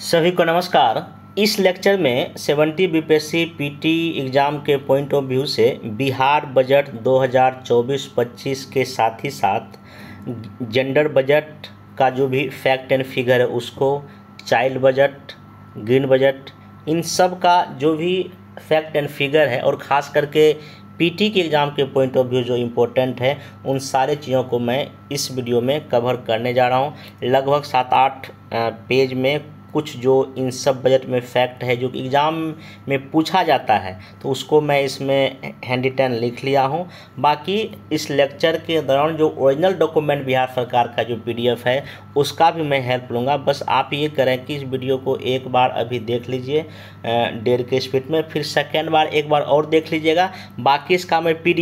सभी को नमस्कार इस लेक्चर में सेवेंटी बी पीटी एग्ज़ाम के पॉइंट ऑफ व्यू से बिहार बजट 2024-25 के साथ ही साथ जेंडर बजट का जो भी फैक्ट एंड फिगर है उसको चाइल्ड बजट ग्रीन बजट इन सब का जो भी फैक्ट एंड फिगर है और ख़ास करके पीटी के एग्ज़ाम के पॉइंट ऑफ व्यू जो इम्पोर्टेंट है उन सारे चीज़ों को मैं इस वीडियो में कवर करने जा रहा हूँ लगभग सात आठ पेज में कुछ जो इन सब बजट में फैक्ट है जो कि एग्ज़ाम में पूछा जाता है तो उसको मैं इसमें हैंडी टैन लिख लिया हूँ बाकी इस लेक्चर के दौरान जो ओरिजिनल डॉक्यूमेंट बिहार सरकार का जो पी है उसका भी मैं हेल्प लूँगा बस आप ये करें कि इस वीडियो को एक बार अभी देख लीजिए डेढ़ के स्पीड में फिर सेकेंड बार एक बार और देख लीजिएगा बाकी इसका मैं पी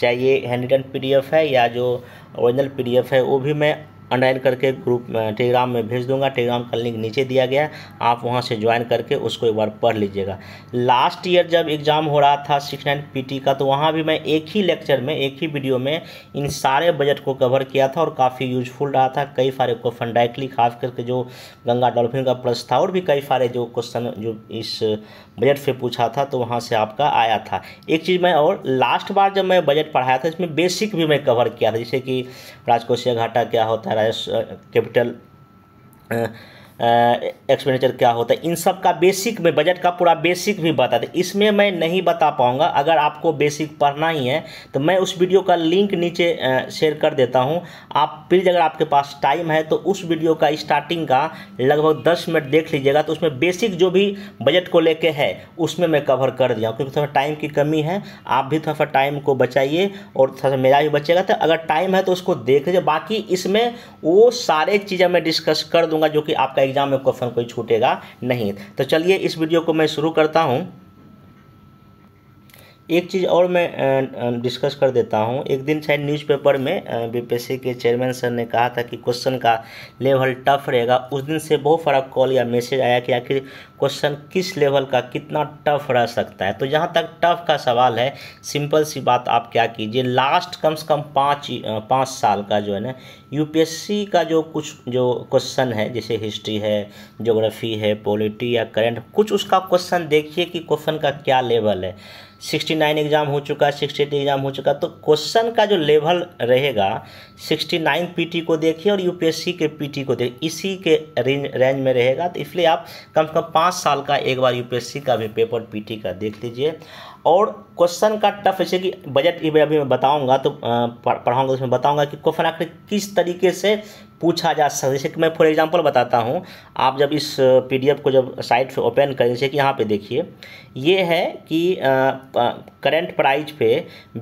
चाहिए हैंडी टैन पी है या जो ओरिजिनल पी है वो भी मैं अंडरलाइन करके ग्रुप टेलीग्राम में भेज दूंगा टेलीग्राम का लिंक नीचे दिया गया आप वहाँ से ज्वाइन करके उसको एक बार पढ़ लीजिएगा लास्ट ईयर जब एग्ज़ाम हो रहा था सिक्स नाइन पी का तो वहाँ भी मैं एक ही लेक्चर में एक ही वीडियो में इन सारे बजट को कवर किया था और काफ़ी यूजफुल रहा था कई सारे क्वेश्चन डायरेक्टली खास करके जो गंगा डॉल्फिन का प्रस्ताव और भी कई सारे जो क्वेश्चन जो इस बजट से पूछा था तो वहाँ से आपका आया था एक चीज़ मैं और लास्ट बार जब मैं बजट पढ़ाया था इसमें बेसिक भी मैं कवर किया था जैसे कि राजकोषीय घाटा क्या होता है राजस्व कैपिटल एक्सपेंडिचर क्या होता है इन सब का बेसिक में बजट का पूरा बेसिक भी बता दें इसमें मैं नहीं बता पाऊँगा अगर आपको बेसिक पढ़ना ही है तो मैं उस वीडियो का लिंक नीचे शेयर कर देता हूँ आप प्लीज़ अगर आपके पास टाइम है तो उस वीडियो का स्टार्टिंग का लगभग दस मिनट देख लीजिएगा तो उसमें बेसिक जो भी बजट को लेकर है उसमें मैं कवर कर दिया क्योंकि थोड़ा टाइम की कमी है आप भी थोड़ा सा टाइम को बचाइए और थोड़ा सा मेरा भी बचेगा तो अगर टाइम है तो उसको देख लीजिए बाकी इसमें वो सारे चीज़ें मैं डिस्कस कर दूंगा जो कि आपका एग्जाम में क्वेश्चन कोई छूटेगा नहीं तो चलिए इस वीडियो को मैं शुरू करता हूँ एक चीज़ और मैं डिस्कस कर देता हूँ एक दिन शायद न्यूज़पेपर में बीपीएससी के चेयरमैन सर ने कहा था कि क्वेश्चन का लेवल टफ रहेगा उस दिन से बहुत सारा कॉल या मैसेज आया कि आखिर क्वेश्चन किस लेवल का कितना टफ रह सकता है तो जहाँ तक टफ का सवाल है सिंपल सी बात आप क्या कीजिए लास्ट कम से कम पाँच पाँच साल का जो है ना यूपीएससी का जो कुछ जो क्वेश्चन है जैसे हिस्ट्री है जोग्राफी है पॉलिटी या करंट कुछ उसका क्वेश्चन देखिए कि क्वेश्चन का क्या लेवल है सिक्सटी नाइन एग्ज़ाम हो चुका सिक्सटी एट एग्ज़ाम हो चुका तो क्वेश्चन का जो लेवल रहेगा सिक्सटी नाइन पी को देखिए और यूपीएससी के पीटी को देखिए इसी के रेंज रेंज में रहेगा तो इसलिए आप कम से कम पाँच साल का एक बार यूपीएससी का भी पेपर पीटी का देख लीजिए और क्वेश्चन का टफ जैसे कि बजट अभी मैं बताऊंगा तो पढ़ाऊंगा उसमें बताऊंगा कि क्वेश्चन आखिर किस तरीके से पूछा जा सकता जैसे कि मैं फॉर एग्जांपल बताता हूँ आप जब इस पीडीएफ को जब साइट पे ओपन करें जैसे कि यहाँ पे देखिए ये है कि करंट प्राइस पे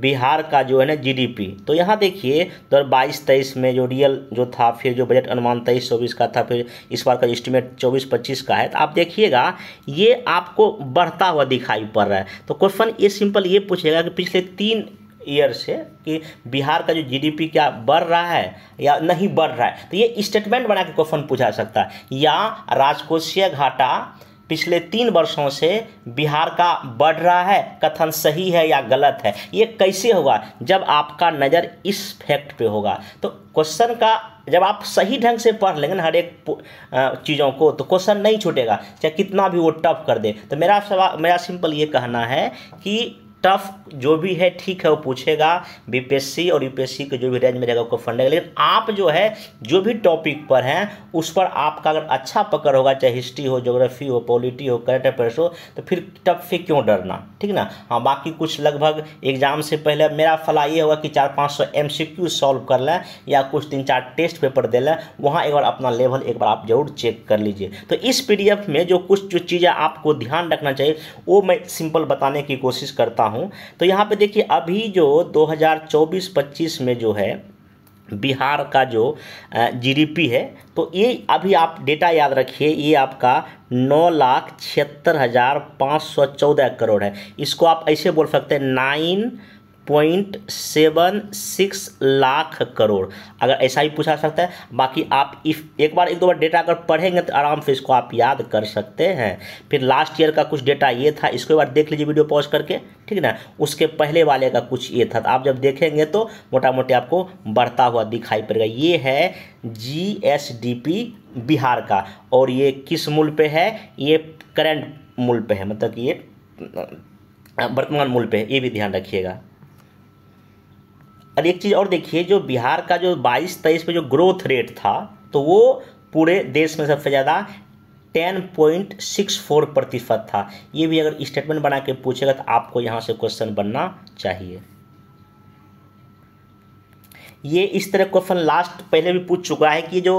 बिहार का जो है ना जीडीपी तो यहाँ देखिए दो हज़ार बाईस तेईस में जो रियल जो था फिर जो बजट अनुमान तेईस चौबीस का था फिर इस बार का एस्टिमेट चौबीस पच्चीस का है तो आप देखिएगा ये आपको बढ़ता हुआ दिखाई पड़ रहा है तो क्वेश्चन ये सिंपल ये पूछेगा कि पिछले तीन ईयर से कि बिहार का जो जीडीपी क्या बढ़ रहा है या नहीं बढ़ रहा है तो ये स्टेटमेंट बना के क्वेश्चन पूछा सकता है या राजकोषीय घाटा पिछले तीन वर्षों से बिहार का बढ़ रहा है कथन सही है या गलत है ये कैसे होगा जब आपका नज़र इस फैक्ट पे होगा तो क्वेश्चन का जब आप सही ढंग से पढ़ लेंगे ना हर एक चीज़ों को तो क्वेश्चन नहीं छूटेगा चाहे कितना भी वो टफ कर दे तो मेरा सवाल मेरा सिंपल ये कहना है कि टफ जो भी है ठीक है वो पूछेगा बीपीएससी और यूपीएससी के जो भी रेंज में रहेगा उसको फंड लेकिन आप जो है जो भी टॉपिक पर हैं उस पर आपका अगर अच्छा पकड़ होगा चाहे हिस्ट्री हो जोग्राफी हो पॉलिटी हो करंट अफेयर्स हो तो फिर टफ से क्यों डरना ठीक ना हाँ बाकी कुछ लगभग एग्जाम से पहले मेरा फला ये होगा कि चार पाँच सौ एम सी क्यू सॉल्व कर लें या कुछ तीन चार टेस्ट पेपर दे लें वहाँ एक बार अपना लेवल एक बार आप जरूर चेक कर लीजिए तो इस पी में जो कुछ जो चीज़ें आपको ध्यान रखना चाहिए वो मैं सिंपल बताने की कोशिश करता हूँ हूँ तो यहाँ पे देखिए अभी जो 2024-25 में जो है बिहार का जो जीडीपी है तो ये अभी आप डेटा याद रखिए ये आपका नौ लाख छिहत्तर हज़ार पाँच सौ चौदह करोड़ है इसको आप ऐसे बोल सकते हैं nine point seven six lakh crore अगर ऐसा ही पूछा सकता है बाकी आप इफ एक बार एक दो बार डेटा अगर पढ़ेंगे तो आराम से इसको आप याद कर सकते हैं फिर लास्ट ईयर का कुछ डेटा ये था इसको एक बार देख लीजिए वीडियो पॉज करके ठीक ना उसके पहले वाले का कुछ ये था तो आप जब देखेंगे तो मोटा मोटी आपको बढ़ता हुआ दिखाई पड़ेगा ये है जी बिहार का और ये किस मूल पर है ये करेंट मूल पर है मतलब कि ये वर्तमान मूल पर है ये भी ध्यान रखिएगा और एक चीज़ और देखिए जो बिहार का जो बाईस तेईस में जो ग्रोथ रेट था तो वो पूरे देश में सबसे ज़्यादा टेन पॉइंट सिक्स फोर प्रतिशत था ये भी अगर स्टेटमेंट बना के पूछेगा तो आपको यहाँ से क्वेश्चन बनना चाहिए ये इस तरह क्वेश्चन लास्ट पहले भी पूछ चुका है कि जो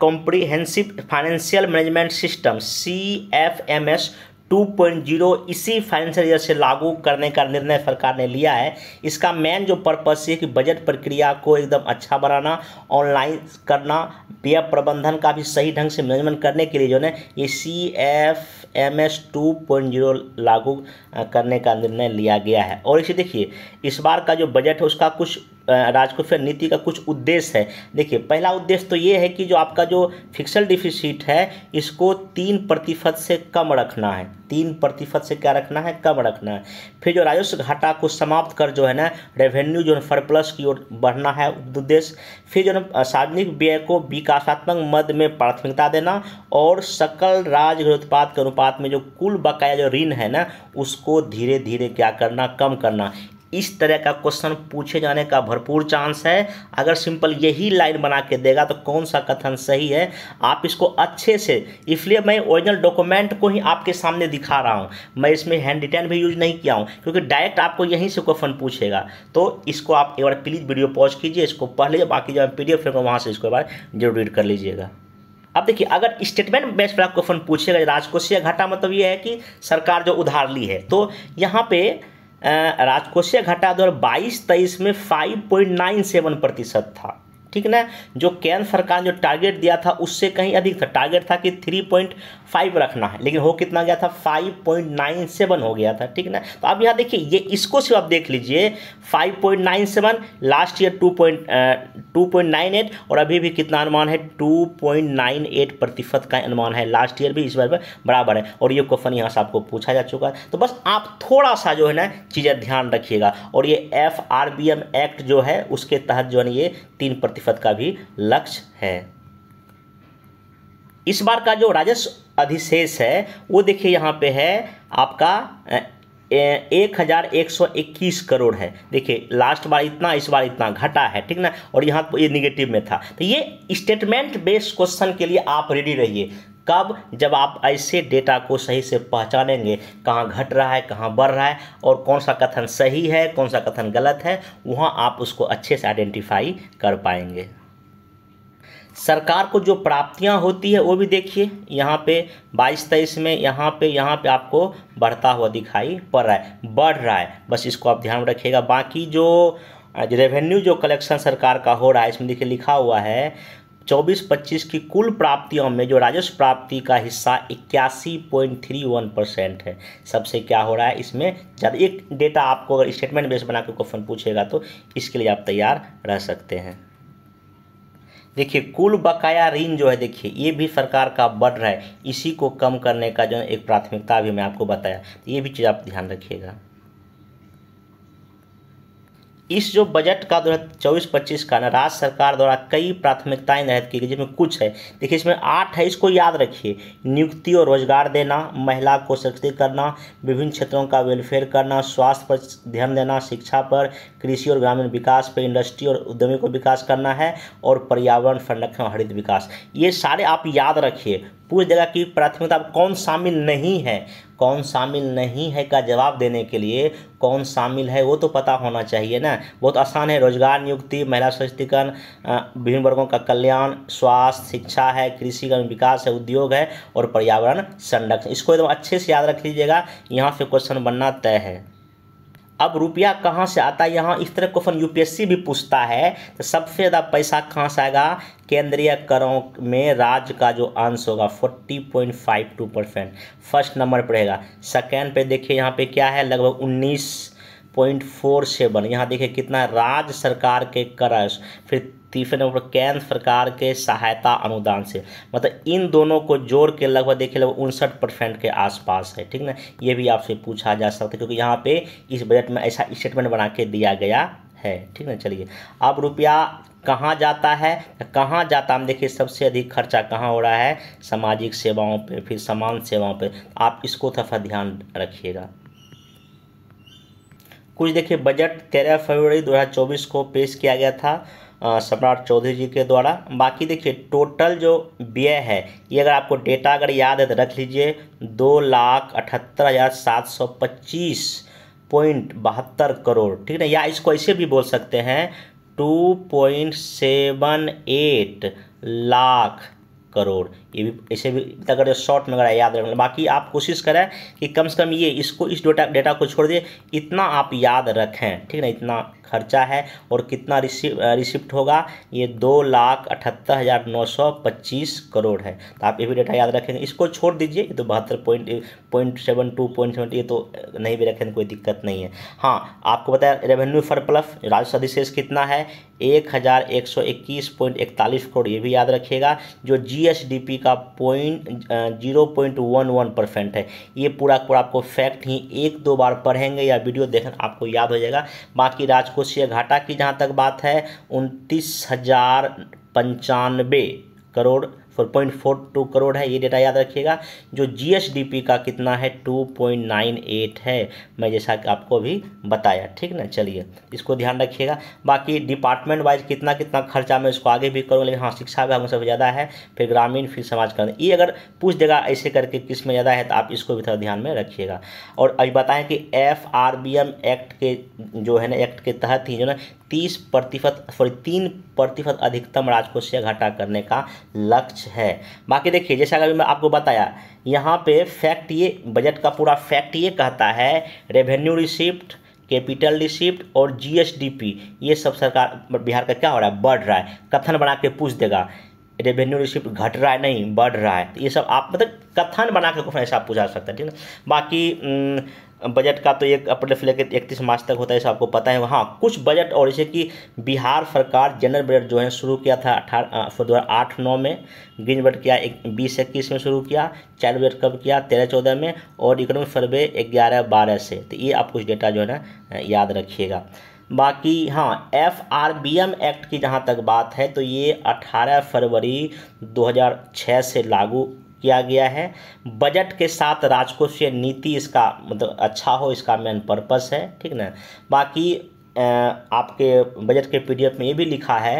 comprehensive financial management system C F M S 2.0 इसी फाइनेंशियल ईयर से लागू करने का निर्णय सरकार ने लिया है इसका मेन जो पर्पस है कि बजट प्रक्रिया को एकदम अच्छा बनाना ऑनलाइन करना व्यय प्रबंधन का भी सही ढंग से मैनेजमेंट करने के लिए जो है ये C F M S two point zero लागू करने का निर्णय लिया गया है और इसे देखिए इस बार का जो बजट है उसका कुछ राजकोषीय नीति का कुछ उद्देश्य है देखिए पहला उद्देश्य तो ये है कि जो आपका जो फिक्सल डिफिसिट है इसको तीन प्रतिशत से कम रखना है तीन प्रतिशत से क्या रखना है कम रखना है फिर जो राजस्व घाटा को समाप्त कर जो है ना रेवेन्यू जो है सरप्लस की ओर बढ़ना है उद्देश्य फिर जो है सार्वजनिक व्यय को विकासात्मक मद में प्राथमिकता देना और सकल राज उत्पाद के अनुपात में जो कुल बकाया जो ऋण है ना उसको धीरे धीरे क्या करना कम करना इस तरह का क्वेश्चन पूछे जाने का भरपूर चांस है अगर सिंपल यही लाइन बना के देगा तो कौन सा कथन सही है आप इसको अच्छे से इसलिए मैं ओरिजिनल डॉक्यूमेंट को ही आपके सामने दिखा रहा हूँ मैं इसमें हैंड रिटर्न भी यूज नहीं किया हूँ क्योंकि डायरेक्ट आपको यहीं से क्वेश्चन पूछेगा तो इसको आप एक बार प्लीज़ वीडियो पॉज कीजिए इसको पढ़ लीजिए बाकी जब पी डी एफ वहाँ से इसको एक बार जरूर रीड कर लीजिएगा अब देखिए अगर स्टेटमेंट बेस पर आपको क्वेश्चन पूछेगा राजकोषीय घाटा मतलब ये है कि सरकार जो उधार ली है तो यहाँ पे राजकोषीय घाटा दो हज़ार बाईस तेईस में फाइव पॉइंट नाइन सेवन प्रतिशत था ठीक ना जो केंद्र सरकार जो टारगेट दिया था उससे कहीं अधिक था टारगेट था कि थ्री पॉइंट फाइव रखना है लेकिन हो कितना गया था फाइव पॉइंट नाइन सेवन हो गया था ठीक ना तो अब यहाँ देखिए ये इसको सिर्फ आप देख लीजिए five point nine seven last year two point two point nine eight और अभी भी कितना अनुमान है टू पॉइंट नाइन एट प्रतिशत का अनुमान है लास्ट ईयर भी इस बार बराबर है और ये क्वेश्चन यहाँ से आपको पूछा जा चुका है तो बस आप थोड़ा सा जो है ना चीज़ें ध्यान रखिएगा और ये F R B M act जो है उसके तहत जो है ये तीन प्रतिशत परिषद का भी लक्ष्य है इस बार का जो राजस्व अधिशेष है वो देखिए यहाँ पे है आपका एक हज़ार एक सौ इक्कीस करोड़ है देखिए लास्ट बार इतना इस बार इतना घटा है ठीक ना और यहाँ तो ये निगेटिव में था तो ये स्टेटमेंट बेस्ड क्वेश्चन के लिए आप रेडी रहिए कब जब आप ऐसे डेटा को सही से पहचानेंगे कहाँ घट रहा है कहाँ बढ़ रहा है और कौन सा कथन सही है कौन सा कथन गलत है वहाँ आप उसको अच्छे से आइडेंटिफाई कर पाएंगे सरकार को जो प्राप्तियां होती है वो भी देखिए यहाँ पे बाईस तेईस में यहाँ पे यहाँ पे आपको बढ़ता हुआ दिखाई पड़ रहा है बढ़ रहा है बस इसको आप ध्यान रखिएगा बाकी जो रेवेन्यू जो कलेक्शन सरकार का हो रहा है इसमें देखिए लिखा हुआ है चौबीस पच्चीस की कुल प्राप्तियों में जो राजस्व प्राप्ति का हिस्सा इक्यासी पॉइंट थ्री वन परसेंट है सबसे क्या हो रहा है इसमें ज़्यादा एक डेटा आपको अगर स्टेटमेंट बेस बना के क्वेश्चन पूछेगा तो इसके लिए आप तैयार रह सकते हैं देखिए कुल बकाया ऋण जो है देखिए ये भी सरकार का बढ़ रहा है इसी को कम करने का जो एक प्राथमिकता भी मैं आपको बताया ये भी चीज़ आप ध्यान रखिएगा इस जो बजट का दो हज़ार चौबीस पच्चीस का ना राज्य सरकार द्वारा कई प्राथमिकताएं निर्धारित की गई जिसमें कुछ है देखिए इसमें आठ है इसको याद रखिए नियुक्ति और रोजगार देना महिला को सशक्ति करना विभिन्न क्षेत्रों का वेलफेयर करना स्वास्थ्य पर ध्यान देना शिक्षा पर कृषि और ग्रामीण विकास पर इंडस्ट्री और उद्यमी को विकास करना है और पर्यावरण संरक्षण और हरित विकास ये सारे आप याद रखिए पूछ देगा कि प्राथमिकता कौन शामिल नहीं है कौन शामिल नहीं है का जवाब देने के लिए कौन शामिल है वो तो पता होना चाहिए ना बहुत आसान है रोजगार नियुक्ति महिला सशक्तिकरण विभिन्न वर्गों का कल्याण स्वास्थ्य शिक्षा है कृषि का विकास है उद्योग है और पर्यावरण संरक्षण इसको एकदम अच्छे से याद रख लीजिएगा यहाँ से क्वेश्चन बनना तय है अब रुपया कहाँ से आता है यहाँ इस तरह क्वेश्चन यूपीएससी भी पूछता है तो सबसे ज़्यादा पैसा कहाँ से आएगा केंद्रीय करों में राज्य का जो आंसर होगा forty point five two percent first number पर रहेगा सेकेंड पे देखिए यहाँ पे क्या है लगभग उन्नीस पॉइंट फोर सेवन यहाँ देखिए कितना राज्य सरकार के कर फिर तीसरे नंबर केंद्र सरकार के सहायता अनुदान से मतलब इन दोनों को जोड़ के लगभग देखिए लगभग उनसठ परसेंट के आसपास है ठीक ना ये भी आपसे पूछा जा सकता है क्योंकि यहाँ पे इस बजट में ऐसा स्टेटमेंट बना के दिया गया है ठीक ना चलिए अब रुपया कहाँ जाता है कहाँ जाता हम देखिए सबसे अधिक खर्चा कहाँ हो रहा है सामाजिक सेवाओं पर फिर समान सेवाओं पर आप इसको थोड़ा ध्यान रखिएगा कुछ देखिए बजट तेरह फरवरी 2024 को पेश किया गया था सम्राट चौधरी जी के द्वारा बाकी देखिए टोटल जो व्यय है ये अगर आपको डेटा अगर याद है तो रख लीजिए दो लाख अठहत्तर हज़ार सात सौ पच्चीस पॉइंट बहत्तर करोड़ ठीक है या इसको ऐसे भी बोल सकते हैं two point seven eight lakh crore ये भी इसे भी अगर शॉर्ट में अगर याद रखना बाकी आप कोशिश करें कि कम से कम ये इसको इस डेटा डेटा को छोड़ दिए इतना आप याद रखें ठीक ना इतना खर्चा है और कितना रिसिप्ट होगा ये दो लाख अठहत्तर हज़ार नौ सौ पच्चीस करोड़ है तो आप ये भी डेटा याद रखेंगे इसको छोड़ दीजिए ये तो बहत्तर point point seven two point seven ये तो नहीं भी रखेंगे कोई दिक्कत नहीं है हाँ आपको बताया रेवेन्यू फर प्लफ राजस्व अधिशेष कितना है एक हज़ार एक सौ इक्कीस पॉइंट इकतालीस करोड़ ये भी याद रखिएगा जो जी एस डी पी का point zero point one one percent है ये पूरा पूरा आपको फैक्ट ही एक दो बार पढ़ेंगे या वीडियो देखें आपको याद हो जाएगा बाकी राजकोषीय घाटा की जहाँ तक बात है उनतीस हज़ार पंचानवे करोड़ 4.42 करोड़ है ये डेटा याद रखिएगा जो जीएसडीपी का कितना है 2.98 है मैं जैसा कि आपको अभी बताया ठीक ना चलिए इसको ध्यान रखिएगा बाकी डिपार्टमेंट वाइज कितना कितना खर्चा मैं इसको आगे भी करूँगा लेकिन हाँ शिक्षा विभाग में सबसे ज़्यादा है फिर ग्रामीण फिर समाज कल्याण ये अगर पूछ देगा ऐसे करके किस में ज़्यादा है तो आप इसको भी थोड़ा ध्यान में रखिएगा और अभी बताएं कि F R B M act के जो है ना एक्ट के तहत ही जो ना तीस प्रतिशत सॉरी तीन प्रतिशत अधिकतम राजकोषीय घाटा करने का लक्ष्य है बाकी देखिए जैसा अगर मैं आपको बताया यहाँ पे फैक्ट ये बजट का पूरा फैक्ट ये कहता है रेवेन्यू रिसिप्ट कैपिटल रिसिप्ट और जीएसडीपी ये सब सरकार बिहार का क्या हो रहा है बढ़ रहा है कथन बना के पूछ देगा रेवेन्यू रिसिप्ट घट रहा है नहीं बढ़ रहा है तो ये सब आप मतलब कथन बना के ऐसा पूछा सकते हैं ठीक है बाकी न, बजट का तो एक अप्रैल से लेकर इकतीस मार्च तक होता है जैसे आपको पता है हाँ कुछ बजट और जैसे कि बिहार सरकार जनरल बजट जो है शुरू किया था अठारह दो हज़ार आठ नौ में ग्रीन बजट किया एक बीस इक्कीस में शुरू किया चाइल्ड बजट कब किया तेरह चौदह में और इकोनॉमिक सर्वे ग्यारह बारह से तो ये आप कुछ डेटा जो है ना याद रखिएगा बाकी हाँ F R B M act की जहाँ तक बात है तो ये 18 फरवरी 2006 से लागू किया गया है बजट के साथ राजकोषीय नीति इसका मतलब अच्छा हो इसका मेन पर्पस है ठीक ना बाकी आपके बजट के पीडीएफ में ये भी लिखा है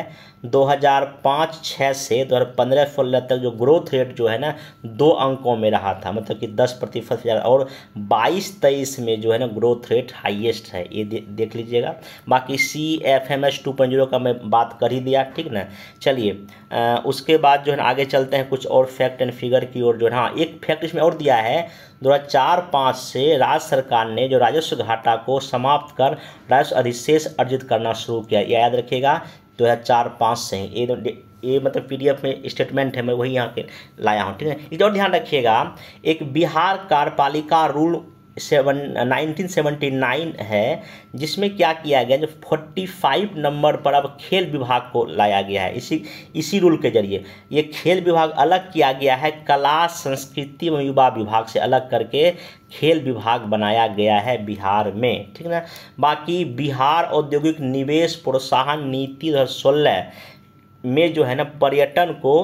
2005 6 से 2015 सोलह तक जो ग्रोथ रेट जो है ना दो अंकों में रहा था मतलब कि 10 प्रतिशत से और 22 तेईस में जो है ना ग्रोथ रेट हाईएस्ट है ये दे, देख लीजिएगा बाकी C F M S two point zero का मैं बात कर ही दिया ठीक ना चलिए उसके बाद जो है आगे चलते हैं कुछ और फैक्ट एंड फिगर की ओर जो है हाँ एक फैक्ट इसमें और दिया है दो हज़ार चार पाँच से राज्य सरकार ने जो राजस्व घाटा को समाप्त कर राजस्व अधिशेष अर्जित करना शुरू किया याद रखिएगा दो हज़ार चार पाँच से ये तो ये मतलब पीडीएफ में स्टेटमेंट है मैं वही यहाँ पे लाया हूँ ठीक है इस और ध्यान रखिएगा एक बिहार कार्यपालिका रूल सेवन नाइनटीन है जिसमें क्या किया गया जो 45 नंबर पर अब खेल विभाग को लाया गया है इसी इसी रूल के जरिए ये खेल विभाग अलग किया गया है कला संस्कृति एवं युवा विभाग से अलग करके खेल विभाग बनाया गया है बिहार में ठीक ना बाकी बिहार औद्योगिक निवेश प्रोत्साहन नीति दो में जो है ना पर्यटन को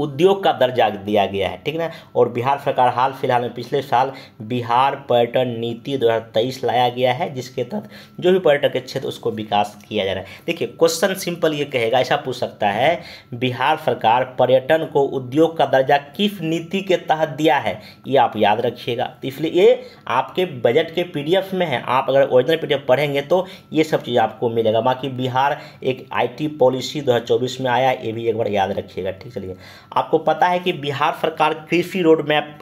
उद्योग का दर्जा दिया गया है ठीक ना और बिहार सरकार हाल फिलहाल में पिछले साल बिहार पर्यटन नीति 2023 लाया गया है जिसके तहत जो भी पर्यटक के क्षेत्र उसको विकास किया जा रहा है देखिए क्वेश्चन सिंपल ये कहेगा ऐसा पूछ सकता है बिहार सरकार पर्यटन को उद्योग का दर्जा किस नीति के तहत दिया है ये आप याद रखिएगा तो इसलिए ये आपके बजट के पी में है आप अगर ओरिजिनल पी पढ़ेंगे तो ये सब चीज़ आपको मिलेगा बाकी बिहार एक आई पॉलिसी दो में आया ये भी एक बार याद रखिएगा ठीक चलिए आपको पता है कि बिहार सरकार कृषि रोड मैप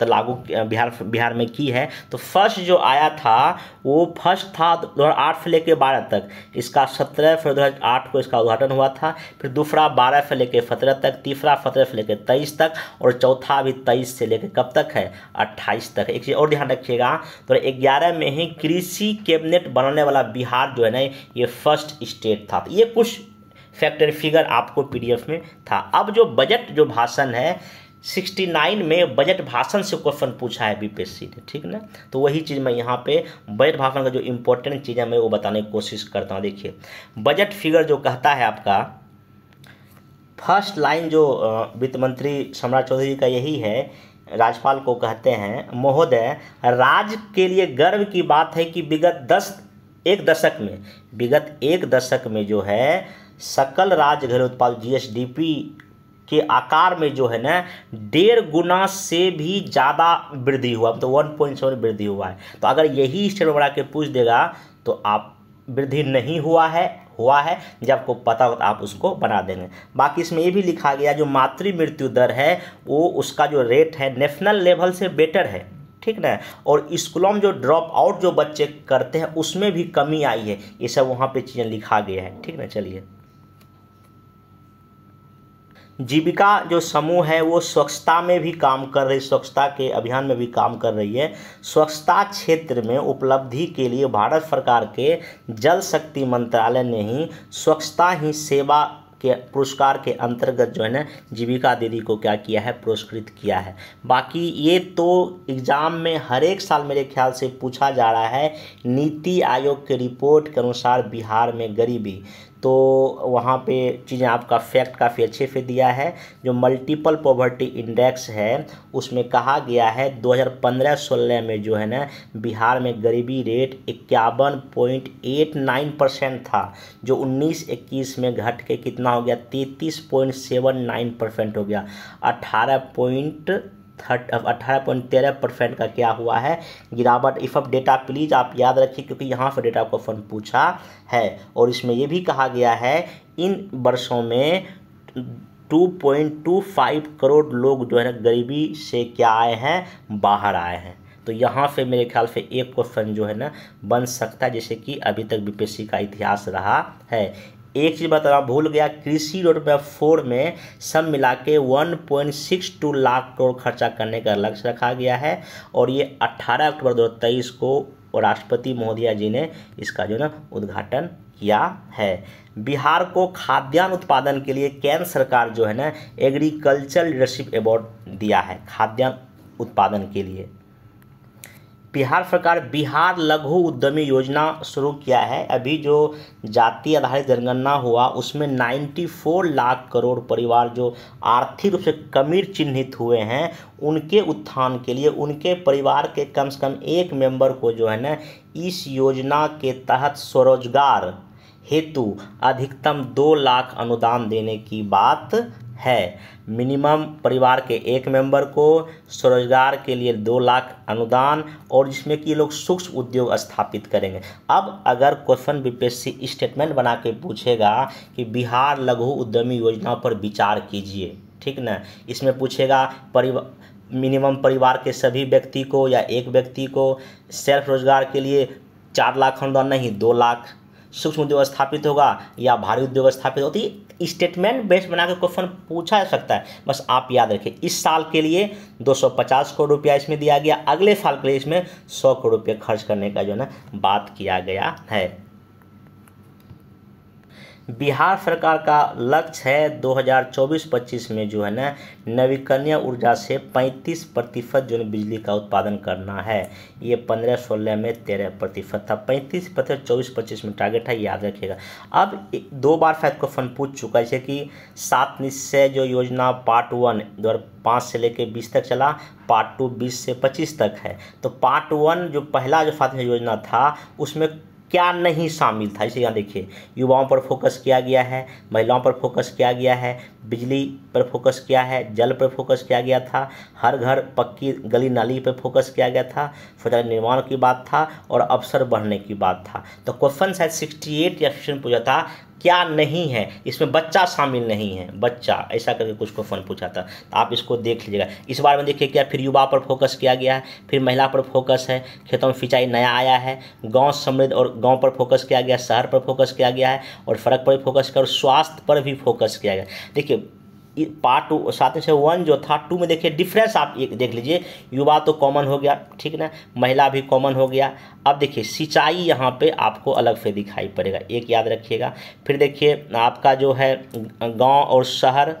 तो लागू बिहार बिहार में की है तो फर्स्ट जो आया था वो फर्स्ट था दो हज़ार आठ से लेकर बारह तक इसका सत्रह फिर दो हज़ार आठ को इसका उद्घाटन हुआ था फिर दूसरा बारह से लेकर सत्रह तक तीसरा सत्रह से लेकर तेईस तक और चौथा अभी तेईस से लेकर कब तक है अट्ठाईस तक एक चीज़ और ध्यान रखिएगा तो ग्यारह में ही कृषि कैबिनेट बनाने वाला बिहार जो है ना ये फर्स्ट स्टेट था तो ये कुछ फैक्ट एंड फिगर आपको पीडीएफ में था अब जो बजट जो भाषण है 69 में बजट भाषण से क्वेश्चन पूछा है बीपीएससी ने ठीक ना तो वही चीज़ मैं यहाँ पे बजट भाषण का जो इम्पोर्टेंट चीज़ है मैं वो बताने की कोशिश करता हूँ देखिए बजट फिगर जो कहता है आपका फर्स्ट लाइन जो वित्त मंत्री सम्राट चौधरी का यही है राज्यपाल को कहते हैं महोदय राज्य के लिए गर्व की बात है कि विगत दस एक दशक में विगत एक दशक में जो है सकल राज्य घरेलू उत्पाद जी के आकार में जो है ना डेढ़ गुना से भी ज़्यादा वृद्धि हुआ तो वन पॉइंट सेवन वृद्धि हुआ है तो अगर यही स्टेट बढ़ा के पूछ देगा तो आप वृद्धि नहीं हुआ है हुआ है जब आपको पता हो तो आप उसको बना देंगे बाकी इसमें ये भी लिखा गया जो मातृ मृत्यु दर है वो उसका जो रेट है नेशनल लेवल से बेटर है ठीक ना और स्कूलों में जो ड्रॉप आउट जो बच्चे करते हैं उसमें भी कमी आई है ये सब वहाँ पर चीज़ें लिखा गया है ठीक ना चलिए जीविका जो समूह है वो स्वच्छता में भी काम कर रही स्वच्छता के अभियान में भी काम कर रही है स्वच्छता क्षेत्र में उपलब्धि के लिए भारत सरकार के जल शक्ति मंत्रालय ने ही स्वच्छता ही सेवा के पुरस्कार के अंतर्गत जो है ना जीविका दीदी को क्या किया है पुरस्कृत किया है बाकी ये तो एग्ज़ाम में हर एक साल मेरे ख्याल से पूछा जा रहा है नीति आयोग के रिपोर्ट के अनुसार बिहार में गरीबी तो वहाँ पे चीज़ें आपका फैक्ट काफ़ी अच्छे से दिया है जो मल्टीपल पॉवर्टी इंडेक्स है उसमें कहा गया है 2015-16 में जो है ना बिहार में गरीबी रेट इक्यावन पॉइंट एट नाइन परसेंट था जो 19-21 में घट के कितना हो गया तैंतीस पॉइंट सेवन नाइन परसेंट हो गया अट्ठारह पॉइंट अट्ठारह अठारह पॉइंट तेरह परसेंट का क्या हुआ है गिरावट इफ अब डेटा प्लीज़ आप याद रखिए क्योंकि यहाँ से डेटा क्वेश्चन पूछा है और इसमें यह भी कहा गया है इन वर्षों में two point two five crore लोग जो है ना गरीबी से क्या आए हैं बाहर आए हैं तो यहाँ से मेरे ख्याल से एक क्वेश्चन जो है ना बन सकता है जैसे कि अभी तक बीपीएससी का इतिहास रहा है एक चीज़ बताना भूल गया कृषि रोडमैप फोर में सब मिला के one point six two lakh crore खर्चा करने का लक्ष्य रखा गया है और ये अट्ठारह अक्टूबर दो तेईस को राष्ट्रपति महोदया जी ने इसका जो ना उद्घाटन किया है बिहार को खाद्यान्न उत्पादन के लिए केंद्र सरकार जो है ना एग्रीकल्चर लीडरशिप अवार्ड दिया है खाद्यान्न उत्पादन के लिए बिहार सरकार बिहार लघु उद्यमी योजना शुरू किया है अभी जो जाति आधारित जनगणना हुआ उसमें 94 लाख करोड़ परिवार जो आर्थिक रूप से कमीर चिन्हित हुए हैं उनके उत्थान के लिए उनके परिवार के कम से कम एक मेंबर को जो है ना इस योजना के तहत स्वरोजगार हेतु अधिकतम दो लाख अनुदान देने की बात है मिनिमम परिवार के एक मेंबर को स्वरोजगार के लिए दो लाख अनुदान और जिसमें कि ये लोग सूक्ष्म उद्योग स्थापित करेंगे अब अगर क्वेश्चन बीपीएससी स्टेटमेंट बना के पूछेगा कि बिहार लघु उद्यमी योजना पर विचार कीजिए ठीक ना इसमें पूछेगा परिवार मिनिमम परिवार के सभी व्यक्ति को या एक व्यक्ति को सेल्फ रोजगार के लिए चार लाख अनुदान नहीं दो लाख सूक्ष्म उद्योग स्थापित होगा या भारी उद्योग स्थापित होती स्टेटमेंट बेस बनाकर क्वेश्चन पूछा जा सकता है बस आप याद रखें इस साल के लिए 250 करोड़ रुपया इसमें दिया गया अगले साल के लिए इसमें 100 करोड़ रुपया खर्च करने का जो है ना बात किया गया है बिहार सरकार का लक्ष्य है 2024-25 में जो है ना नवीकरणीय ऊर्जा से 35 प्रतिशत जो बिजली का उत्पादन करना है ये 15-16 में 13 प्रतिशत था 35 प्रतिशत चौबीस पच्चीस में टारगेट है याद रखिएगा अब दो बार शायद क्वेश्चन पूछ चुका है कि सात निश्चय जो योजना पार्ट वन दो पाँच से लेकर बीस तक चला पार्ट टू बीस से पच्चीस तक है तो पार्ट वन जो पहला जो सात योजना था उसमें क्या नहीं शामिल था इसे यहाँ देखिए युवाओं पर फोकस किया गया है महिलाओं पर फोकस किया गया है बिजली पर फोकस किया है जल पर फोकस किया गया था हर घर पक्की गली नाली पर फोकस किया गया था शौचालय निर्माण की बात था और अवसर बढ़ने की बात था तो क्वेश्चन शायद सिक्सटी एट या क्वेश्चन पूछा था क्या नहीं है इसमें बच्चा शामिल नहीं है बच्चा ऐसा करके कुछ क्वेश्चन पूछा था तो आप इसको देख लीजिएगा इस बार में देखिए क्या फिर युवा पर फोकस किया गया है फिर महिला पर फोकस है खेतों में सिंचाई नया आया है गांव समृद्ध और गांव पर फोकस किया गया शहर पर फोकस किया गया है और सड़क पर फोकस किया और स्वास्थ्य पर भी फोकस किया गया देखिए पार्ट साथ में से वन जो था टू में देखिए डिफरेंस आप एक देख लीजिए युवा तो कॉमन हो गया ठीक ना महिला भी कॉमन हो गया अब देखिए सिंचाई यहाँ पे आपको अलग से दिखाई पड़ेगा एक याद रखिएगा फिर देखिए आपका जो है गांव और शहर